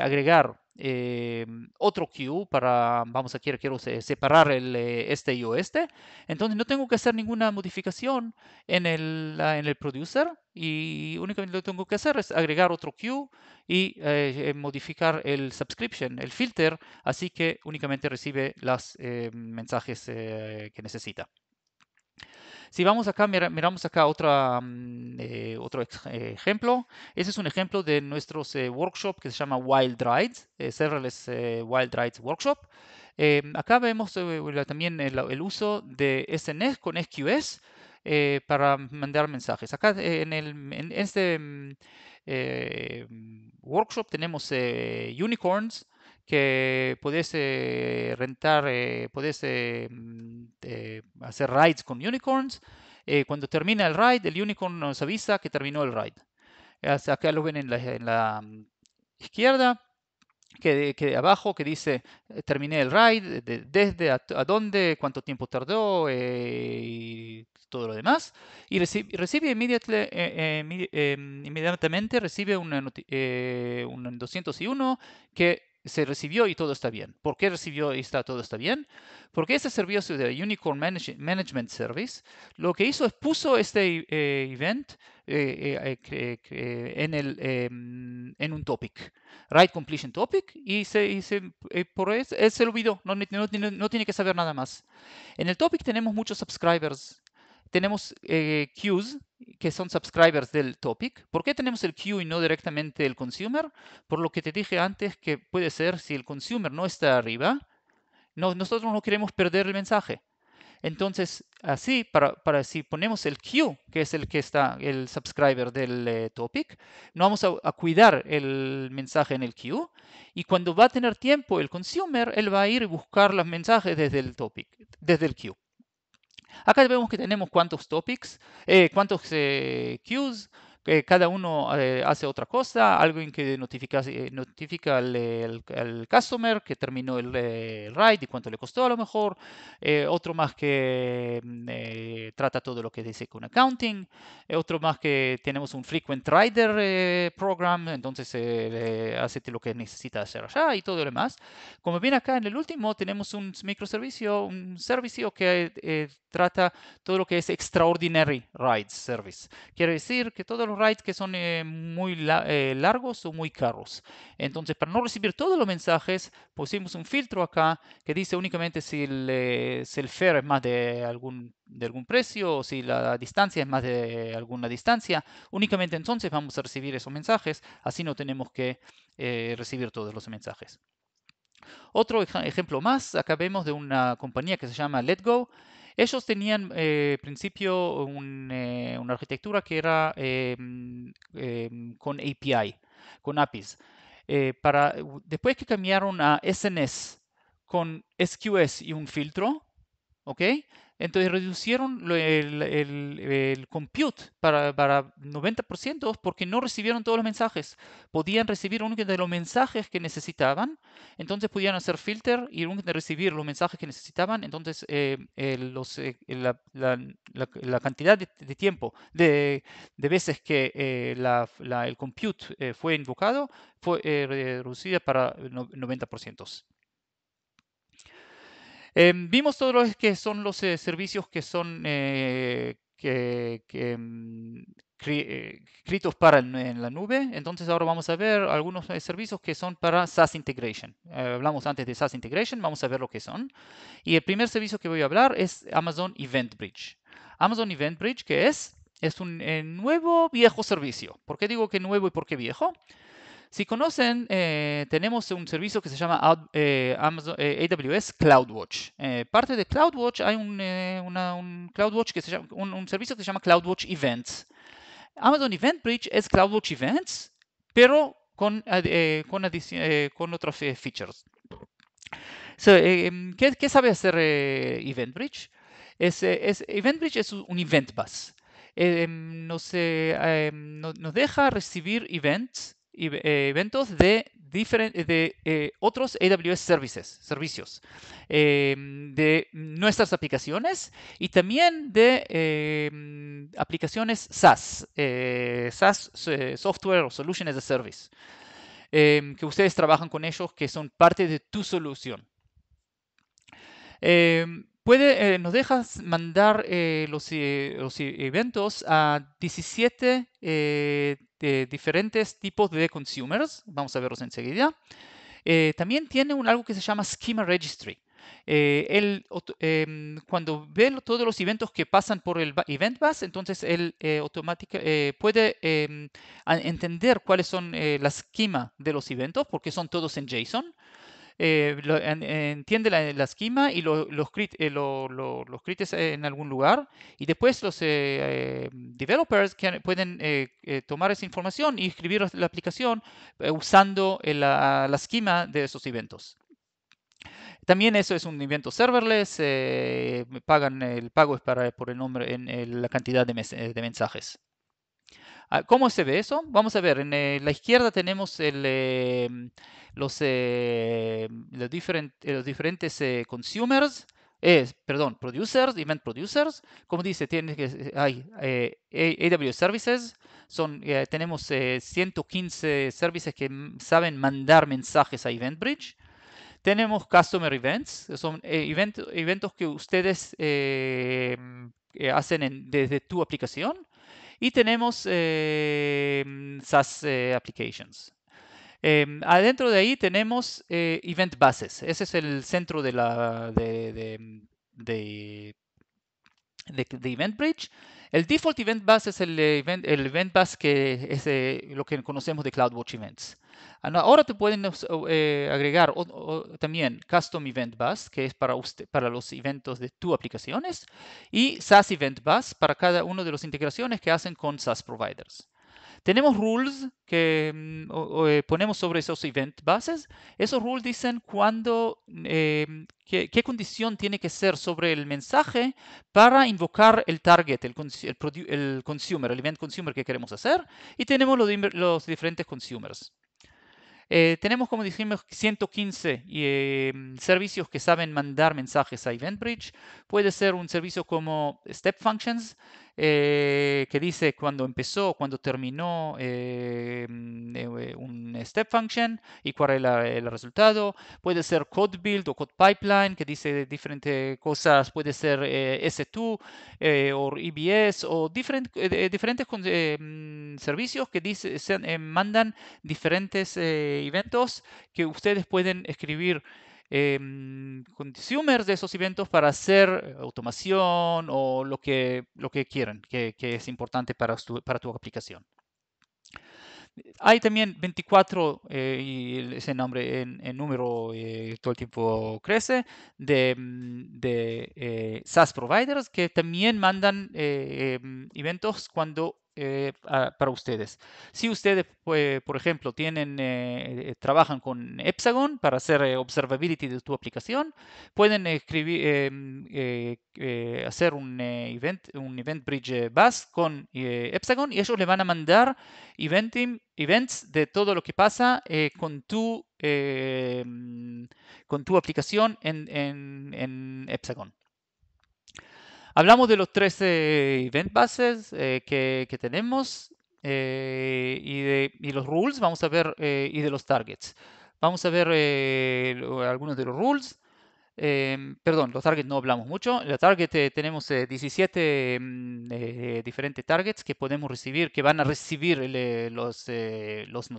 agregar eh, otro queue para, vamos a quiero, quiero separar el eh, este y oeste. Entonces no tengo que hacer ninguna modificación en el, ah, en el producer y únicamente lo que tengo que hacer es agregar otro queue y eh, modificar el subscription, el filter, así que únicamente recibe los mensajes que necesita. Si vamos acá, miramos acá mm, eh, otro ejemplo. Ese es un ejemplo de nuestro eh, workshop que se llama Wild Rides, eh, Serverless Wild Rides Workshop. Em, acá vemos también el, uso de SNS con SQS para mandar mensajes. Acá en este mm, workshop tenemos unicorns, que puedes eh, rentar, eh, eh, mm, eh, hacer rides con unicorns. cuando termina el ride, el unicorn nos avisa que terminó el ride. acá lo ven en la, mm, izquierda, que, que, abajo que dice terminé el ride, desde a, dónde, cuánto tiempo tardó y todo lo demás. Y recibe, em, inmediatamente recibe un 201 que se recibió y todo está bien. ¿Por qué recibió y está todo está bien? Porque este servicio de Unicorn Management Service lo que hizo es puso este eh, event eh, eh, en, el, em, en un topic, Right Completion Topic, y, se, y se por eso se olvidó, no, no tiene que saber nada más. En el topic tenemos muchos subscribers, tenemos queues, que son subscribers del topic. ¿Por qué tenemos el queue y no directamente el consumer? Por lo que te dije antes que puede ser si el consumer no está arriba, nosotros no queremos perder el mensaje. Entonces, así, para, si ponemos el queue, que es el que está el subscriber del eh, topic, no vamos a, cuidar el mensaje en el queue. Y cuando va a tener tiempo el consumer, él va a ir a buscar los mensajes desde el topic, desde el queue. Acá vemos que tenemos cuántos topics, eh, cuántos eh, cues. queues, cada uno eh, hace otra cosa, algo en que notifica, eh, notifica al, customer que terminó el, eh, ride y cuánto le costó a lo mejor, otro más que mm, trata todo lo que dice con accounting, otro más que tenemos un frequent rider program, entonces hace lo que necesita hacer allá y todo lo demás. Como ven acá en el último tenemos un microservicio, un servicio que trata todo lo que es extraordinary rides service. Quiere decir que todos los Rides que son eh, muy eh, largos o muy caros. Entonces, para no recibir todos los mensajes, pusimos un filtro acá que dice únicamente si el, eh, si el fare es más de algún, de algún precio o si la distancia es más de alguna distancia. Únicamente entonces vamos a recibir esos mensajes, así no tenemos que recibir todos los mensajes. Otro ejemplo más, acá vemos de una compañía que se llama LetGo, ellos tenían eh, principio eh, una arquitectura que era em, em, con API, con APIs. Eh, después que cambiaron a SNS e con SQS y un filtro, ¿ok? Entonces reducieron el, compute para, para 90% porque no recibieron todos los mensajes. Podían recibir únicamente los mensajes que necesitaban, entonces podían hacer filter y únicamente recibir los mensajes que necesitaban, entonces eh, los, eh, la, cantidad de, tiempo, de, de, veces que eh, el compute fue invocado, fue reducida para 90%. Em, vimos todos los que son los eh, servicios que son eh, em, eh, escritos para en la nube. Entonces ahora vamos a ver algunos servicios que son para SaaS Integration. hablamos antes de SaaS Integration, vamos a ver lo que son. Y el primer servicio que voy a hablar es Amazon Event Bridge. Amazon Event Bridge, que es? Es un nuevo viejo servicio. ¿Por qué digo que nuevo y por qué viejo? Si conocen, eh, tenemos un servicio que se llama AWS eh, eh, CloudWatch. parte de CloudWatch hay un, que se un, servicio que se llama CloudWatch Events. Amazon EventBridge es CloudWatch Events, pero con, con, otras features. ¿qué, sabe hacer EventBridge? EventBridge es un event bus. Em, em, nos, deja recibir events eh, eventos de, de eh, otros AWS services, servicios, em, de nuestras aplicaciones y también de em, aplicaciones SaaS, eh, SaaS Software o Solution as a Service, em, que ustedes trabajan con ellos, que son parte de tu solución. Puede, nos dejas mandar los, los, eventos a 17 eh, diferentes tipos de consumers, vamos a verlos enseguida. Eh, también tiene un, algo que se llama Schema Registry. Eh, em, cuando ve todos los eventos que pasan por el Event Bus, entonces él automáticamente puede em, entender cuáles son las esquema de los eventos, porque son todos en JSON. Eh, lo, entiende la, esquema y lo, los, eh, los en algún lugar y después los eh, developers pueden tomar esa información y escribir la aplicación usando la, esquema de esos eventos. También eso es un invento serverless, pagan el pago es para, por el nombre en, la cantidad de, de mensajes. Ah, ¿Cómo se ve eso? Vamos a ver, en eh, la izquierda tenemos eh, eh, los, diferentes consumers, perdón, producers, event producers. Como dice, tiene hay AWS Services, son, tenemos 115 services que mm, saben mandar mensajes a EventBridge. Tenemos Customer Events, son eventos que ustedes mm, hacen desde tu aplicación. Y tenemos em, eh, SaaS Applications. Em, adentro de ahí tenemos eh, Event Bases. Ese es el centro de la de Event Bridge. El default event bus es el eh, event, bus que es eh, lo que conocemos de CloudWatch Events. Ah, ahora te pueden eh, agregar también Custom Event Bus, que es para, para los eventos de tus aplicaciones, y SaaS Event Bus para cada una de las integraciones que hacen con SaaS Providers. Tenemos rules que mm, eh, ponemos sobre esos event bases. Esos rules dicen cuándo, em, qué, condición tiene que ser sobre el mensaje para invocar el target, el, consumer, el event consumer que queremos hacer. Y tenemos los, los diferentes consumers. Eh, tenemos, como dijimos, 115 em, servicios que saben mandar mensajes a EventBridge. Puede ser un servicio como Step Functions, eh, que dice cuando empezó, cuando terminó eh, mm, eh, un step function y cuál es el resultado. Puede ser code build o code pipeline que dice diferentes cosas. Puede ser S2 o EBS o diferentes mm, servicios que dice, mandan diferentes eventos que ustedes pueden escribir. Em, consumers de esos eventos para hacer eh, automación o lo que, lo que quieran, que, es importante para, para tu aplicación. Hay también 24, eh, y ese nombre en, número eh, todo el tiempo crece, de, mm, de SaaS providers que también mandan em, eventos cuando eh, ah, para ustedes. Si ustedes, eh, por ejemplo, tienen, eh, trabajan con Epsagon para hacer observability de tu aplicación, pueden escribir, mm, hacer un event, un event bridge bus con Epsagon y ellos le van a mandar events de todo lo que pasa con tu mm, con tu aplicación en, en Epsagon. Hablamos de los 13 event bases eh, que, tenemos eh, y, de, y los rules, vamos a ver, eh, y de los targets. Vamos a ver algunos de los rules. Em, perdón, los targets no hablamos mucho. La target tenemos 17 mm, diferentes targets que podemos recibir, que van a recibir los, los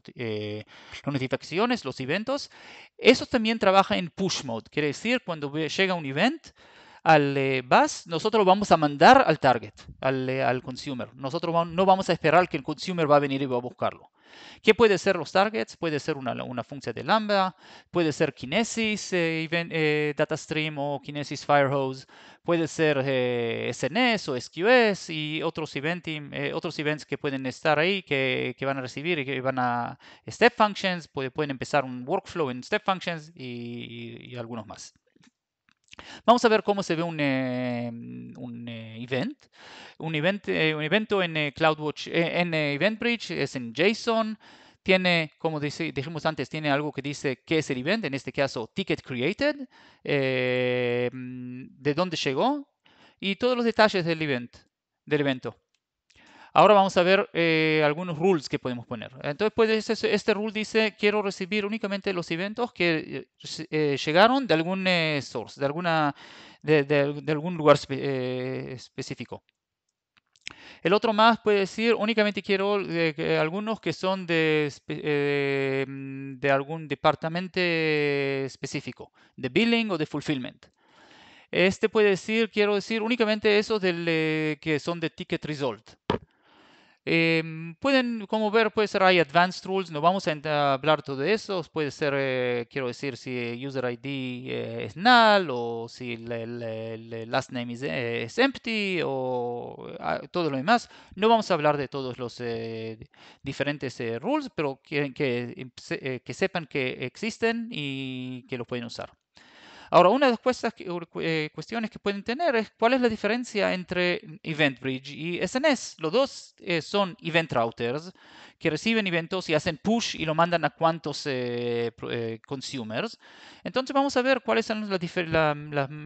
las notificaciones, los eventos. Eso también trabaja en push mode, quiere decir cuando llega un event, al eh, bus, nosotros lo vamos a mandar al target, al, eh, consumer. Nosotros no vamos a esperar que el consumer va a venir y va a buscarlo. ¿Qué puede ser los targets? Puede ser una, función de Lambda, puede ser Kinesis eh, Data event, o Kinesis Firehose, puede ser SNS o SQS y otros, eventos otros events que pueden estar ahí, que, van a recibir y que van a Step Functions, pueden empezar un workflow en Step Functions y algunos más. Vamos a ver cómo se ve un, eh, eh, un event. Un, eh, un evento en CloudWatch, en EventBridge es en JSON. Tiene, como dijimos antes, tiene algo que dice qué es el event, en este caso ticket created, mm, de dónde llegó y todos los detalles del event, del evento. Ahora vamos a ver eh, algunos rules que podemos poner. Entonces, pues este, este, rule dice, quiero recibir únicamente los eventos que eh, eh, llegaron de algún source, de, alguna, de, algún lugar específico. El otro más puede decir, únicamente quiero algunos que son de, de, algún departamento específico, de billing o de fulfillment. Este puede decir, quiero decir únicamente esos que son de ticket result. Em, pueden, como ver, puede ser hay advanced rules, no vamos a hablar todo eso, puede ser, eh, quiero decir, si user ID eh, es null o si el, last name eh, es, empty o todo lo demás. No vamos a hablar de todos los diferentes rules, pero quieren que, que sepan que existen y que lo pueden usar. Ahora, una de las eh, cuestiones que pueden tener es cuál es la diferencia entre EventBridge y SNS. Los dos eh, son event routers que reciben eventos y hacen push y lo mandan a cuantos eh, consumers. Entonces vamos a ver cuáles son las,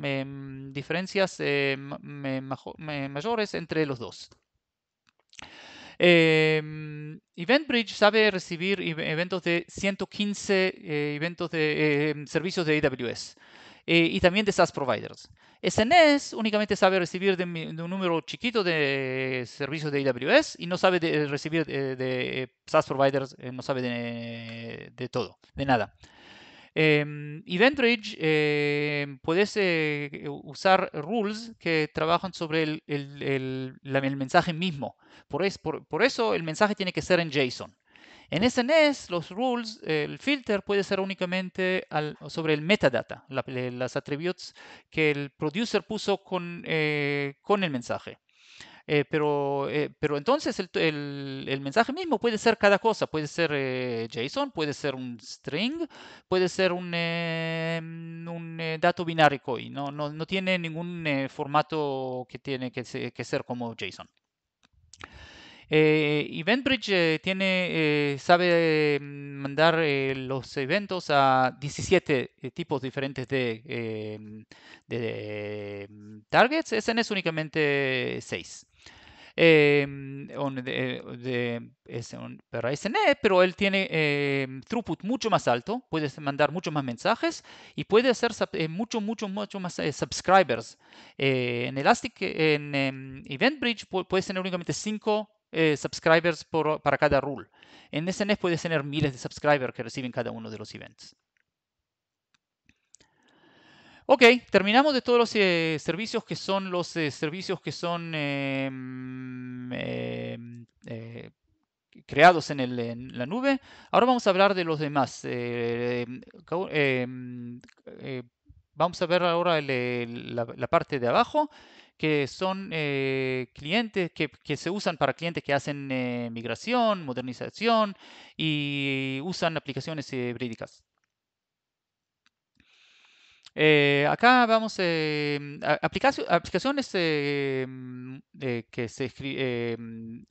em, diferencias mayores entre los dos. Em, EventBridge sabe recibir eventos de 115 eventos de em, servicios de AWS. Eh, y también de SaaS providers. SNS únicamente sabe recibir de, un número chiquito de servicios de AWS y no sabe eh, recibir eh, de, SaaS providers, no sabe de, todo, de nada. Em, em, eh, puede usar rules que trabajan sobre el, el, el, el mensaje mismo. Por, por, por, eso el mensaje tiene que ser en JSON. En SNS, los rules, el filter puede ser únicamente sobre el metadata, las attributes que el producer puso con, eh, con el mensaje. Eh, pero, eh, pero entonces el, el, mensaje mismo puede ser cada cosa, puede ser JSON, puede ser un string, puede ser un, un dato binario y no, no, no, tiene ningún formato que tiene que, que ser como JSON. EventBridge eh, eh, eh, sabe mm, mandar los eventos a 17 tipos diferentes de, mm, mm, targets. SN es únicamente 6. E, pero él tiene throughput mucho más alto, puede mandar muchos más mensajes y puede hacer mucho, mucho, mucho más subscribers. en Elastic, en EventBridge em, puede tener únicamente 5 eh, subscribers para cada rule. En SNES e puedes tener miles de subscribers que reciben cada uno de los events. Ok, terminamos de todos los eh, servicios que son los eh, servicios que son em, em, creados en, la nube. Ahora vamos a hablar de los demás. Em, vamos a ver ahora la parte de abajo que son eh, clientes que, se usan para clientes que hacen eh, migración, modernización y usan aplicaciones híbridas. Eh, acá vamos a aplicaciones mm, que se escriben. Mm,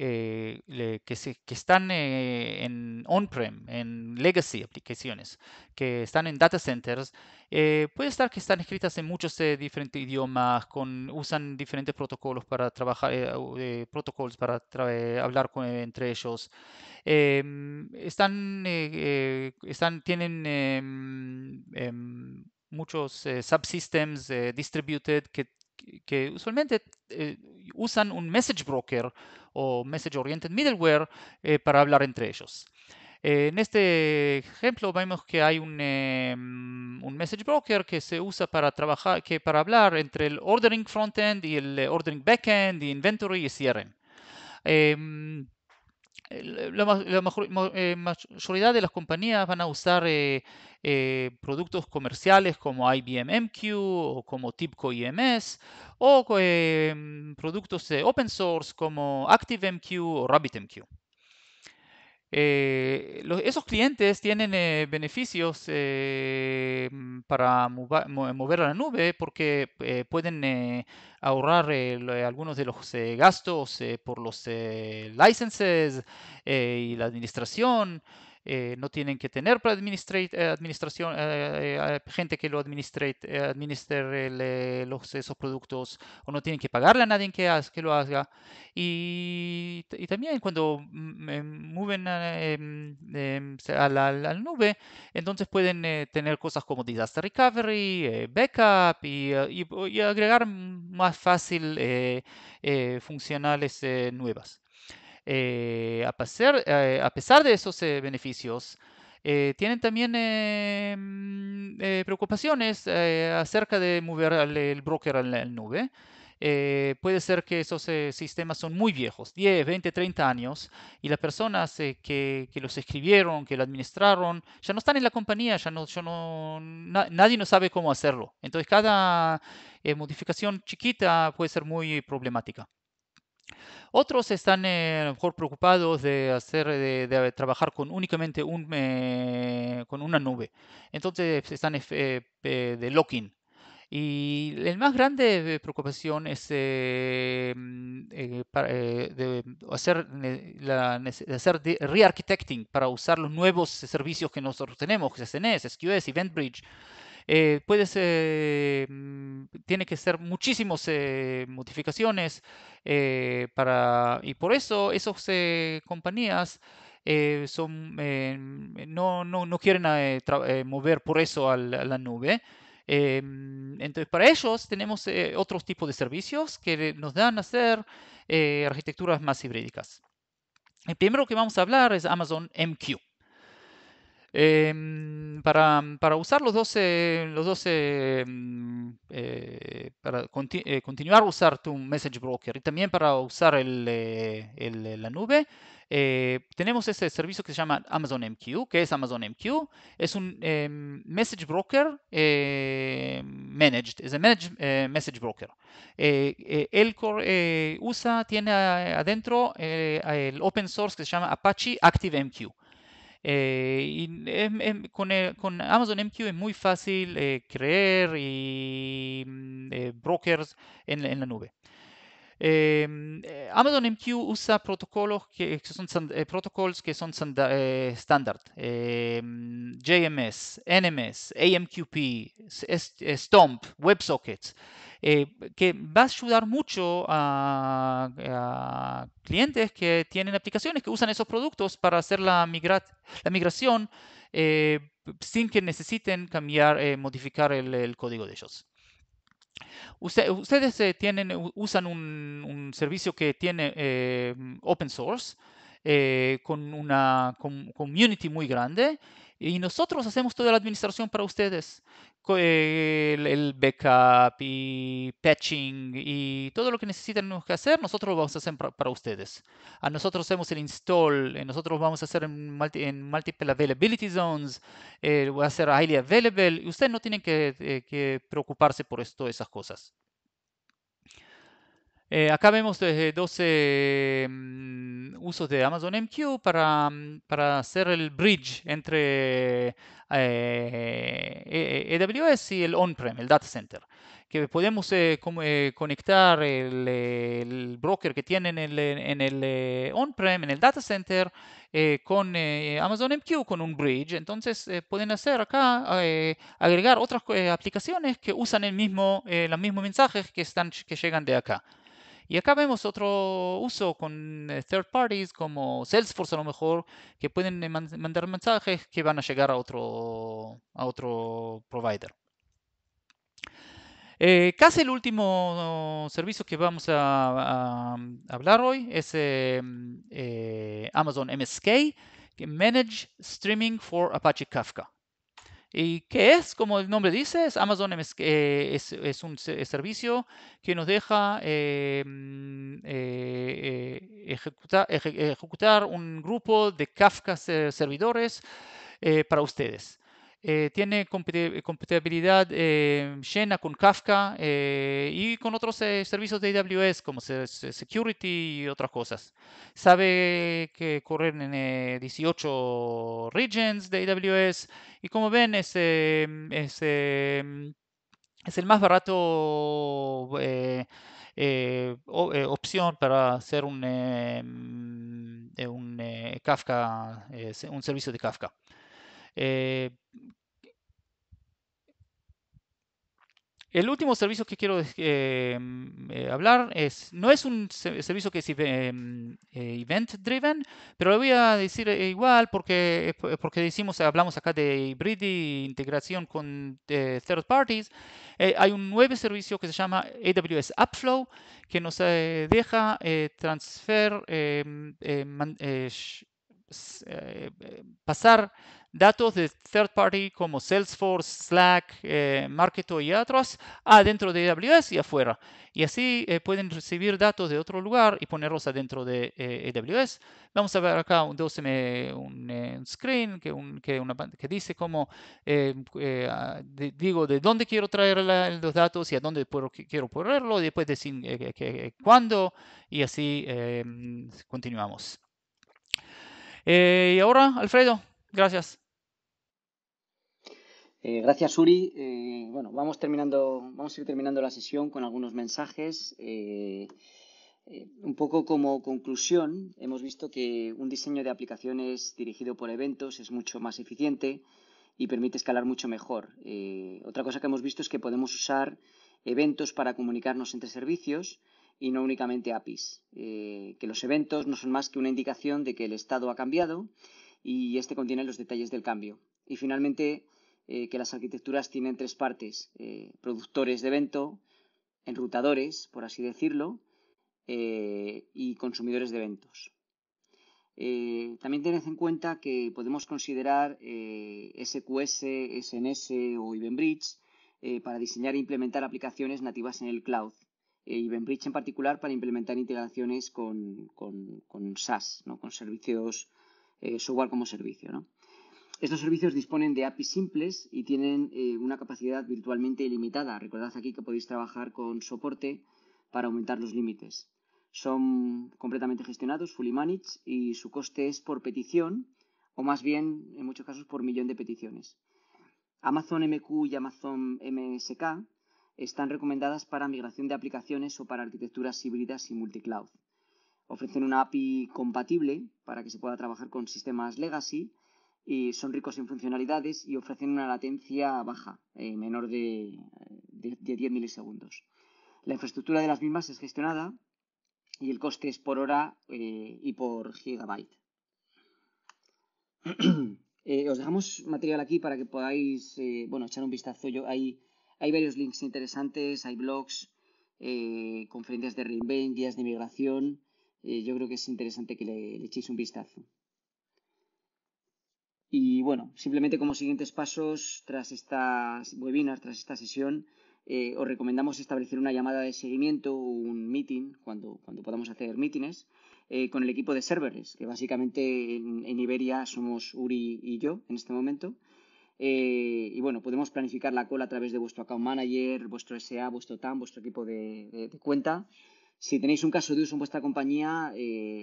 eh, que, están eh, en on-prem, en legacy aplicaciones, que están en data centers, eh, puede estar que están escritas en muchos diferentes idiomas, usan diferentes protocolos para trabajar, protocolos para hablar entre ellos. Em, están, tienen em, em, muchos subsystems distributed que usualmente usan un message broker o Message Oriented Middleware eh, para hablar entre ellos. Eh, en este ejemplo vemos que hay eh, mm, un, message broker que se usa para trabajar, que para hablar entre el ordering frontend y el ordering backend, y inventory y CRM. Eh, la, mayoría eh, de las compañías van a usar eh, productos comerciales como IBM MQ o como TIPCO IMS o productos de open source como ActiveMQ o RabbitMQ. Eh, esos clientes tienen eh, beneficios eh, mm, para mover a la nube porque pueden ahorrar algunos de los gastos por los licenses y la administración. Eh, no tienen que tener eh, administración, eh, gente que lo administre, administre los, esos productos o no tienen que pagarle a nadie que, lo haga. Y, también cuando mueven em, em, a, la, nube, entonces pueden tener cosas como disaster recovery, backup y, y, agregar más fácil funcionales nuevas. Eh, eh, a, pesar, de esos eh, beneficios, tienen también mm, preocupaciones acerca de mover el broker a la nube. puede ser que esos sistemas son muy viejos, 10, 20, 30 años, y las personas que, los escribieron, que lo administraron, ya no están en la compañía, ya no, nadie no sabe cómo hacerlo. Entonces cada modificación chiquita puede ser muy problemática. Otros están eh, a lo mejor preocupados de hacer, de, eh, trabajar con únicamente un, eh, con una nube. Entonces están de locking. Y el más grande preocupación es mm, de hacer, la, hacer re-architecting para usar los nuevos servicios que nosotros tenemos, que SNS, SQS, e EventBridge. Eh, mm, tiene que ser muchísimas eh, modificaciones eh, y por eso esas compañías no, quieren mover por eso a la, nube. entonces, para ellos tenemos otros tipos de servicios que nos dan a hacer arquitecturas más híbridas El primero que vamos a hablar es Amazon MQ. Em, para, mm, para, usar los 12, los 12 mm, eh, para eh, continuar a usar tu message broker y también para usar el, eh, la nube, tenemos este servicio que se llama Amazon MQ. que es Amazon MQ? Es un em, message broker managed, es un message broker. core usa, tiene adentro el open source que se llama Apache ActiveMQ. Eh, eh, con, Amazon MQ es muy fácil eh, crear mm, brokers en, la nube. Em, Amazon MQ usa protocolos que, son protocolos que son estándar, em, JMS, NMS, AMQP, Stomp, WebSockets. Eh, que va a ayudar mucho a, clientes que tienen aplicaciones que usan esos productos para hacer la, migración eh, sin que necesiten cambiar, eh, modificar el, código de ellos. ustedes usan un, servicio que tiene open source con una community muy grande y nosotros hacemos toda la administración para ustedes. Eh, el, el backup y patching y todo lo que necesiten que hacer, nosotros lo vamos a hacer para, ustedes. A nosotros hacemos el install, eh, nosotros vamos a hacer en, multi, en multiple availability zones, eh, voy a hacer highly available. Y ustedes no tienen que, que preocuparse por esto, esas cosas. Eh, acá vemos desde 12 mm, usos de Amazon MQ para, mm, para hacer el bridge entre eh, eh, AWS y el on-prem, el data center. Que podemos conectar el, broker que tienen en el, on-prem, en el data center, con Amazon MQ, con un bridge. Entonces pueden hacer acá, agregar otras aplicaciones que usan el mismo, los mismos mensajes que, están, que llegan de acá. Y acá vemos otro uso con eh, third parties como Salesforce a lo mejor, que pueden eh, mandar mensajes que van a llegar a otro, a otro provider. Eh, casi el último servicio que vamos a, hablar hoy es Amazon MSK, que Manage Streaming for Apache Kafka. ¿Y qué es? Como el nombre dice, es Amazon eh, es, un servicio que nos deja eh, mm, eh, ejecutar un grupo de Kafka servidores para ustedes. Eh, tiene compatibilidad llena eh, con Kafka eh, y con otros servicios de AWS como Security y otras cosas. Sabe que corren en 18 regions de AWS y como ven es, es, el más barato opción para hacer un, mm, un Kafka, un servicio de Kafka. Eh, el último servicio que quiero eh, mm, eh, hablar es, no es un servicio que es mm, event driven, pero lo voy a decir igual porque, porque decimos, hablamos acá de hybrid y integración con third parties. hay un nuevo servicio que se llama AWS Upflow que nos deja transfer, pasar datos de third party como Salesforce, Slack, eh, Marketo y otros adentro de AWS y afuera. Y así eh, pueden recibir datos de otro lugar y ponerlos adentro de eh, AWS. Vamos a ver acá un un, un screen que, un, que, dice cómo digo de dónde quiero traer los datos y a dónde quiero ponerlo, después decir que, cuándo y así continuamos. y ahora, Alfredo, Gracias. Eh, gracias, Uri. Eh, bueno, vamos terminando, vamos a ir terminando la sesión con algunos mensajes. Eh, un poco como conclusión, hemos visto que un diseño de aplicaciones dirigido por eventos es mucho más eficiente y permite escalar mucho mejor. otra cosa que hemos visto es que podemos usar eventos para comunicarnos entre servicios y no únicamente APIs. que los eventos no son más que una indicación de que el estado ha cambiado y este contiene los detalles del cambio. Y finalmente, eh, que las arquitecturas tienen tres partes, eh, productores de evento, enrutadores, por así decirlo, eh, y consumidores de eventos. también tened en cuenta que podemos considerar SQS, SNS o EventBridge para diseñar e implementar aplicaciones nativas en el cloud. y e EventBridge en particular para implementar integraciones con, con SaaS, ¿no? con servicios eh, software como servicio. Estos servicios disponen de APIs simples y tienen eh, una capacidad virtualmente ilimitada. Recordad aquí que podéis trabajar con soporte para aumentar los límites. Son completamente gestionados, fully managed, y su coste es por petición, o más bien, en muchos casos, por millón de peticiones. Amazon MQ y Amazon MSK están recomendadas para migración de aplicaciones o para arquitecturas híbridas y multicloud ofrecen una API compatible para que se pueda trabajar con sistemas legacy y son ricos en funcionalidades y ofrecen una latencia baja, eh, menor de, 10 eh, milisegundos. La infraestructura de las mismas es gestionada y el coste es por hora eh, y por gigabyte. os dejamos material aquí para que podáis bueno, echar un vistazo. hay, hay varios links interesantes, hay blogs, conferencias de reinvent, guías de migración. Eh, yo creo que es interesante que le, echéis un vistazo. Y bueno, simplemente como siguientes pasos, tras estas webinars, tras esta sesión, eh, os recomendamos establecer una llamada de seguimiento, un meeting, cuando, podamos hacer mítines, eh, con el equipo de serverless, que básicamente en, Iberia somos Uri y yo en este momento. y bueno, podemos planificar la cola a través de vuestro account manager, vuestro SA, vuestro TAM, vuestro equipo de cuenta. Si tenéis un caso de uso en vuestra compañía, eh,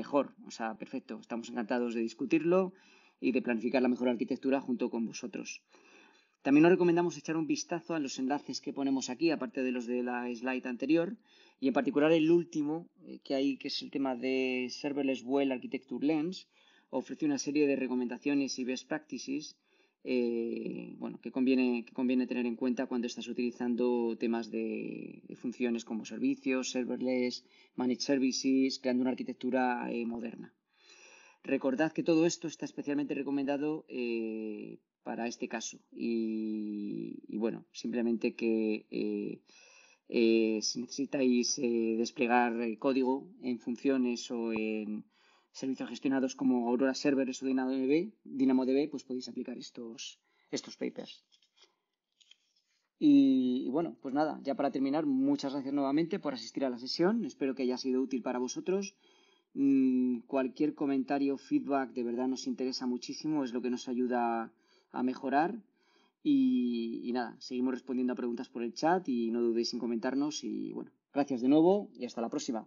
mejor, o sea, perfecto. Estamos encantados de discutirlo y de planificar la mejor arquitectura junto con vosotros. También os recomendamos echar un vistazo a los enlaces que ponemos aquí, aparte de los de la slide anterior, y en particular el último eh, que hay, que es el tema de Serverless Well Architecture Lens, ofrece una serie de recomendaciones y best practices eh, bueno, que conviene, tener en cuenta cuando estás utilizando temas de, funciones como servicios, serverless, managed services, creando una arquitectura eh, moderna. Recordad que todo esto está especialmente recomendado eh, para este caso y, bueno, simplemente que si necesitáis desplegar código en funciones o en servicios gestionados como Aurora Server o DynamoDB, DynamoDB pues podéis aplicar estos, estos papers. Y, bueno, pues nada, ya para terminar, muchas gracias nuevamente por asistir a la sesión. Espero que haya sido útil para vosotros. Mm, cualquier comentario, feedback, de verdad nos interesa muchísimo, es lo que nos ayuda a mejorar. y nada, seguimos respondiendo a preguntas por el chat y no dudéis en comentarnos. Y bueno, gracias de nuevo y hasta la próxima.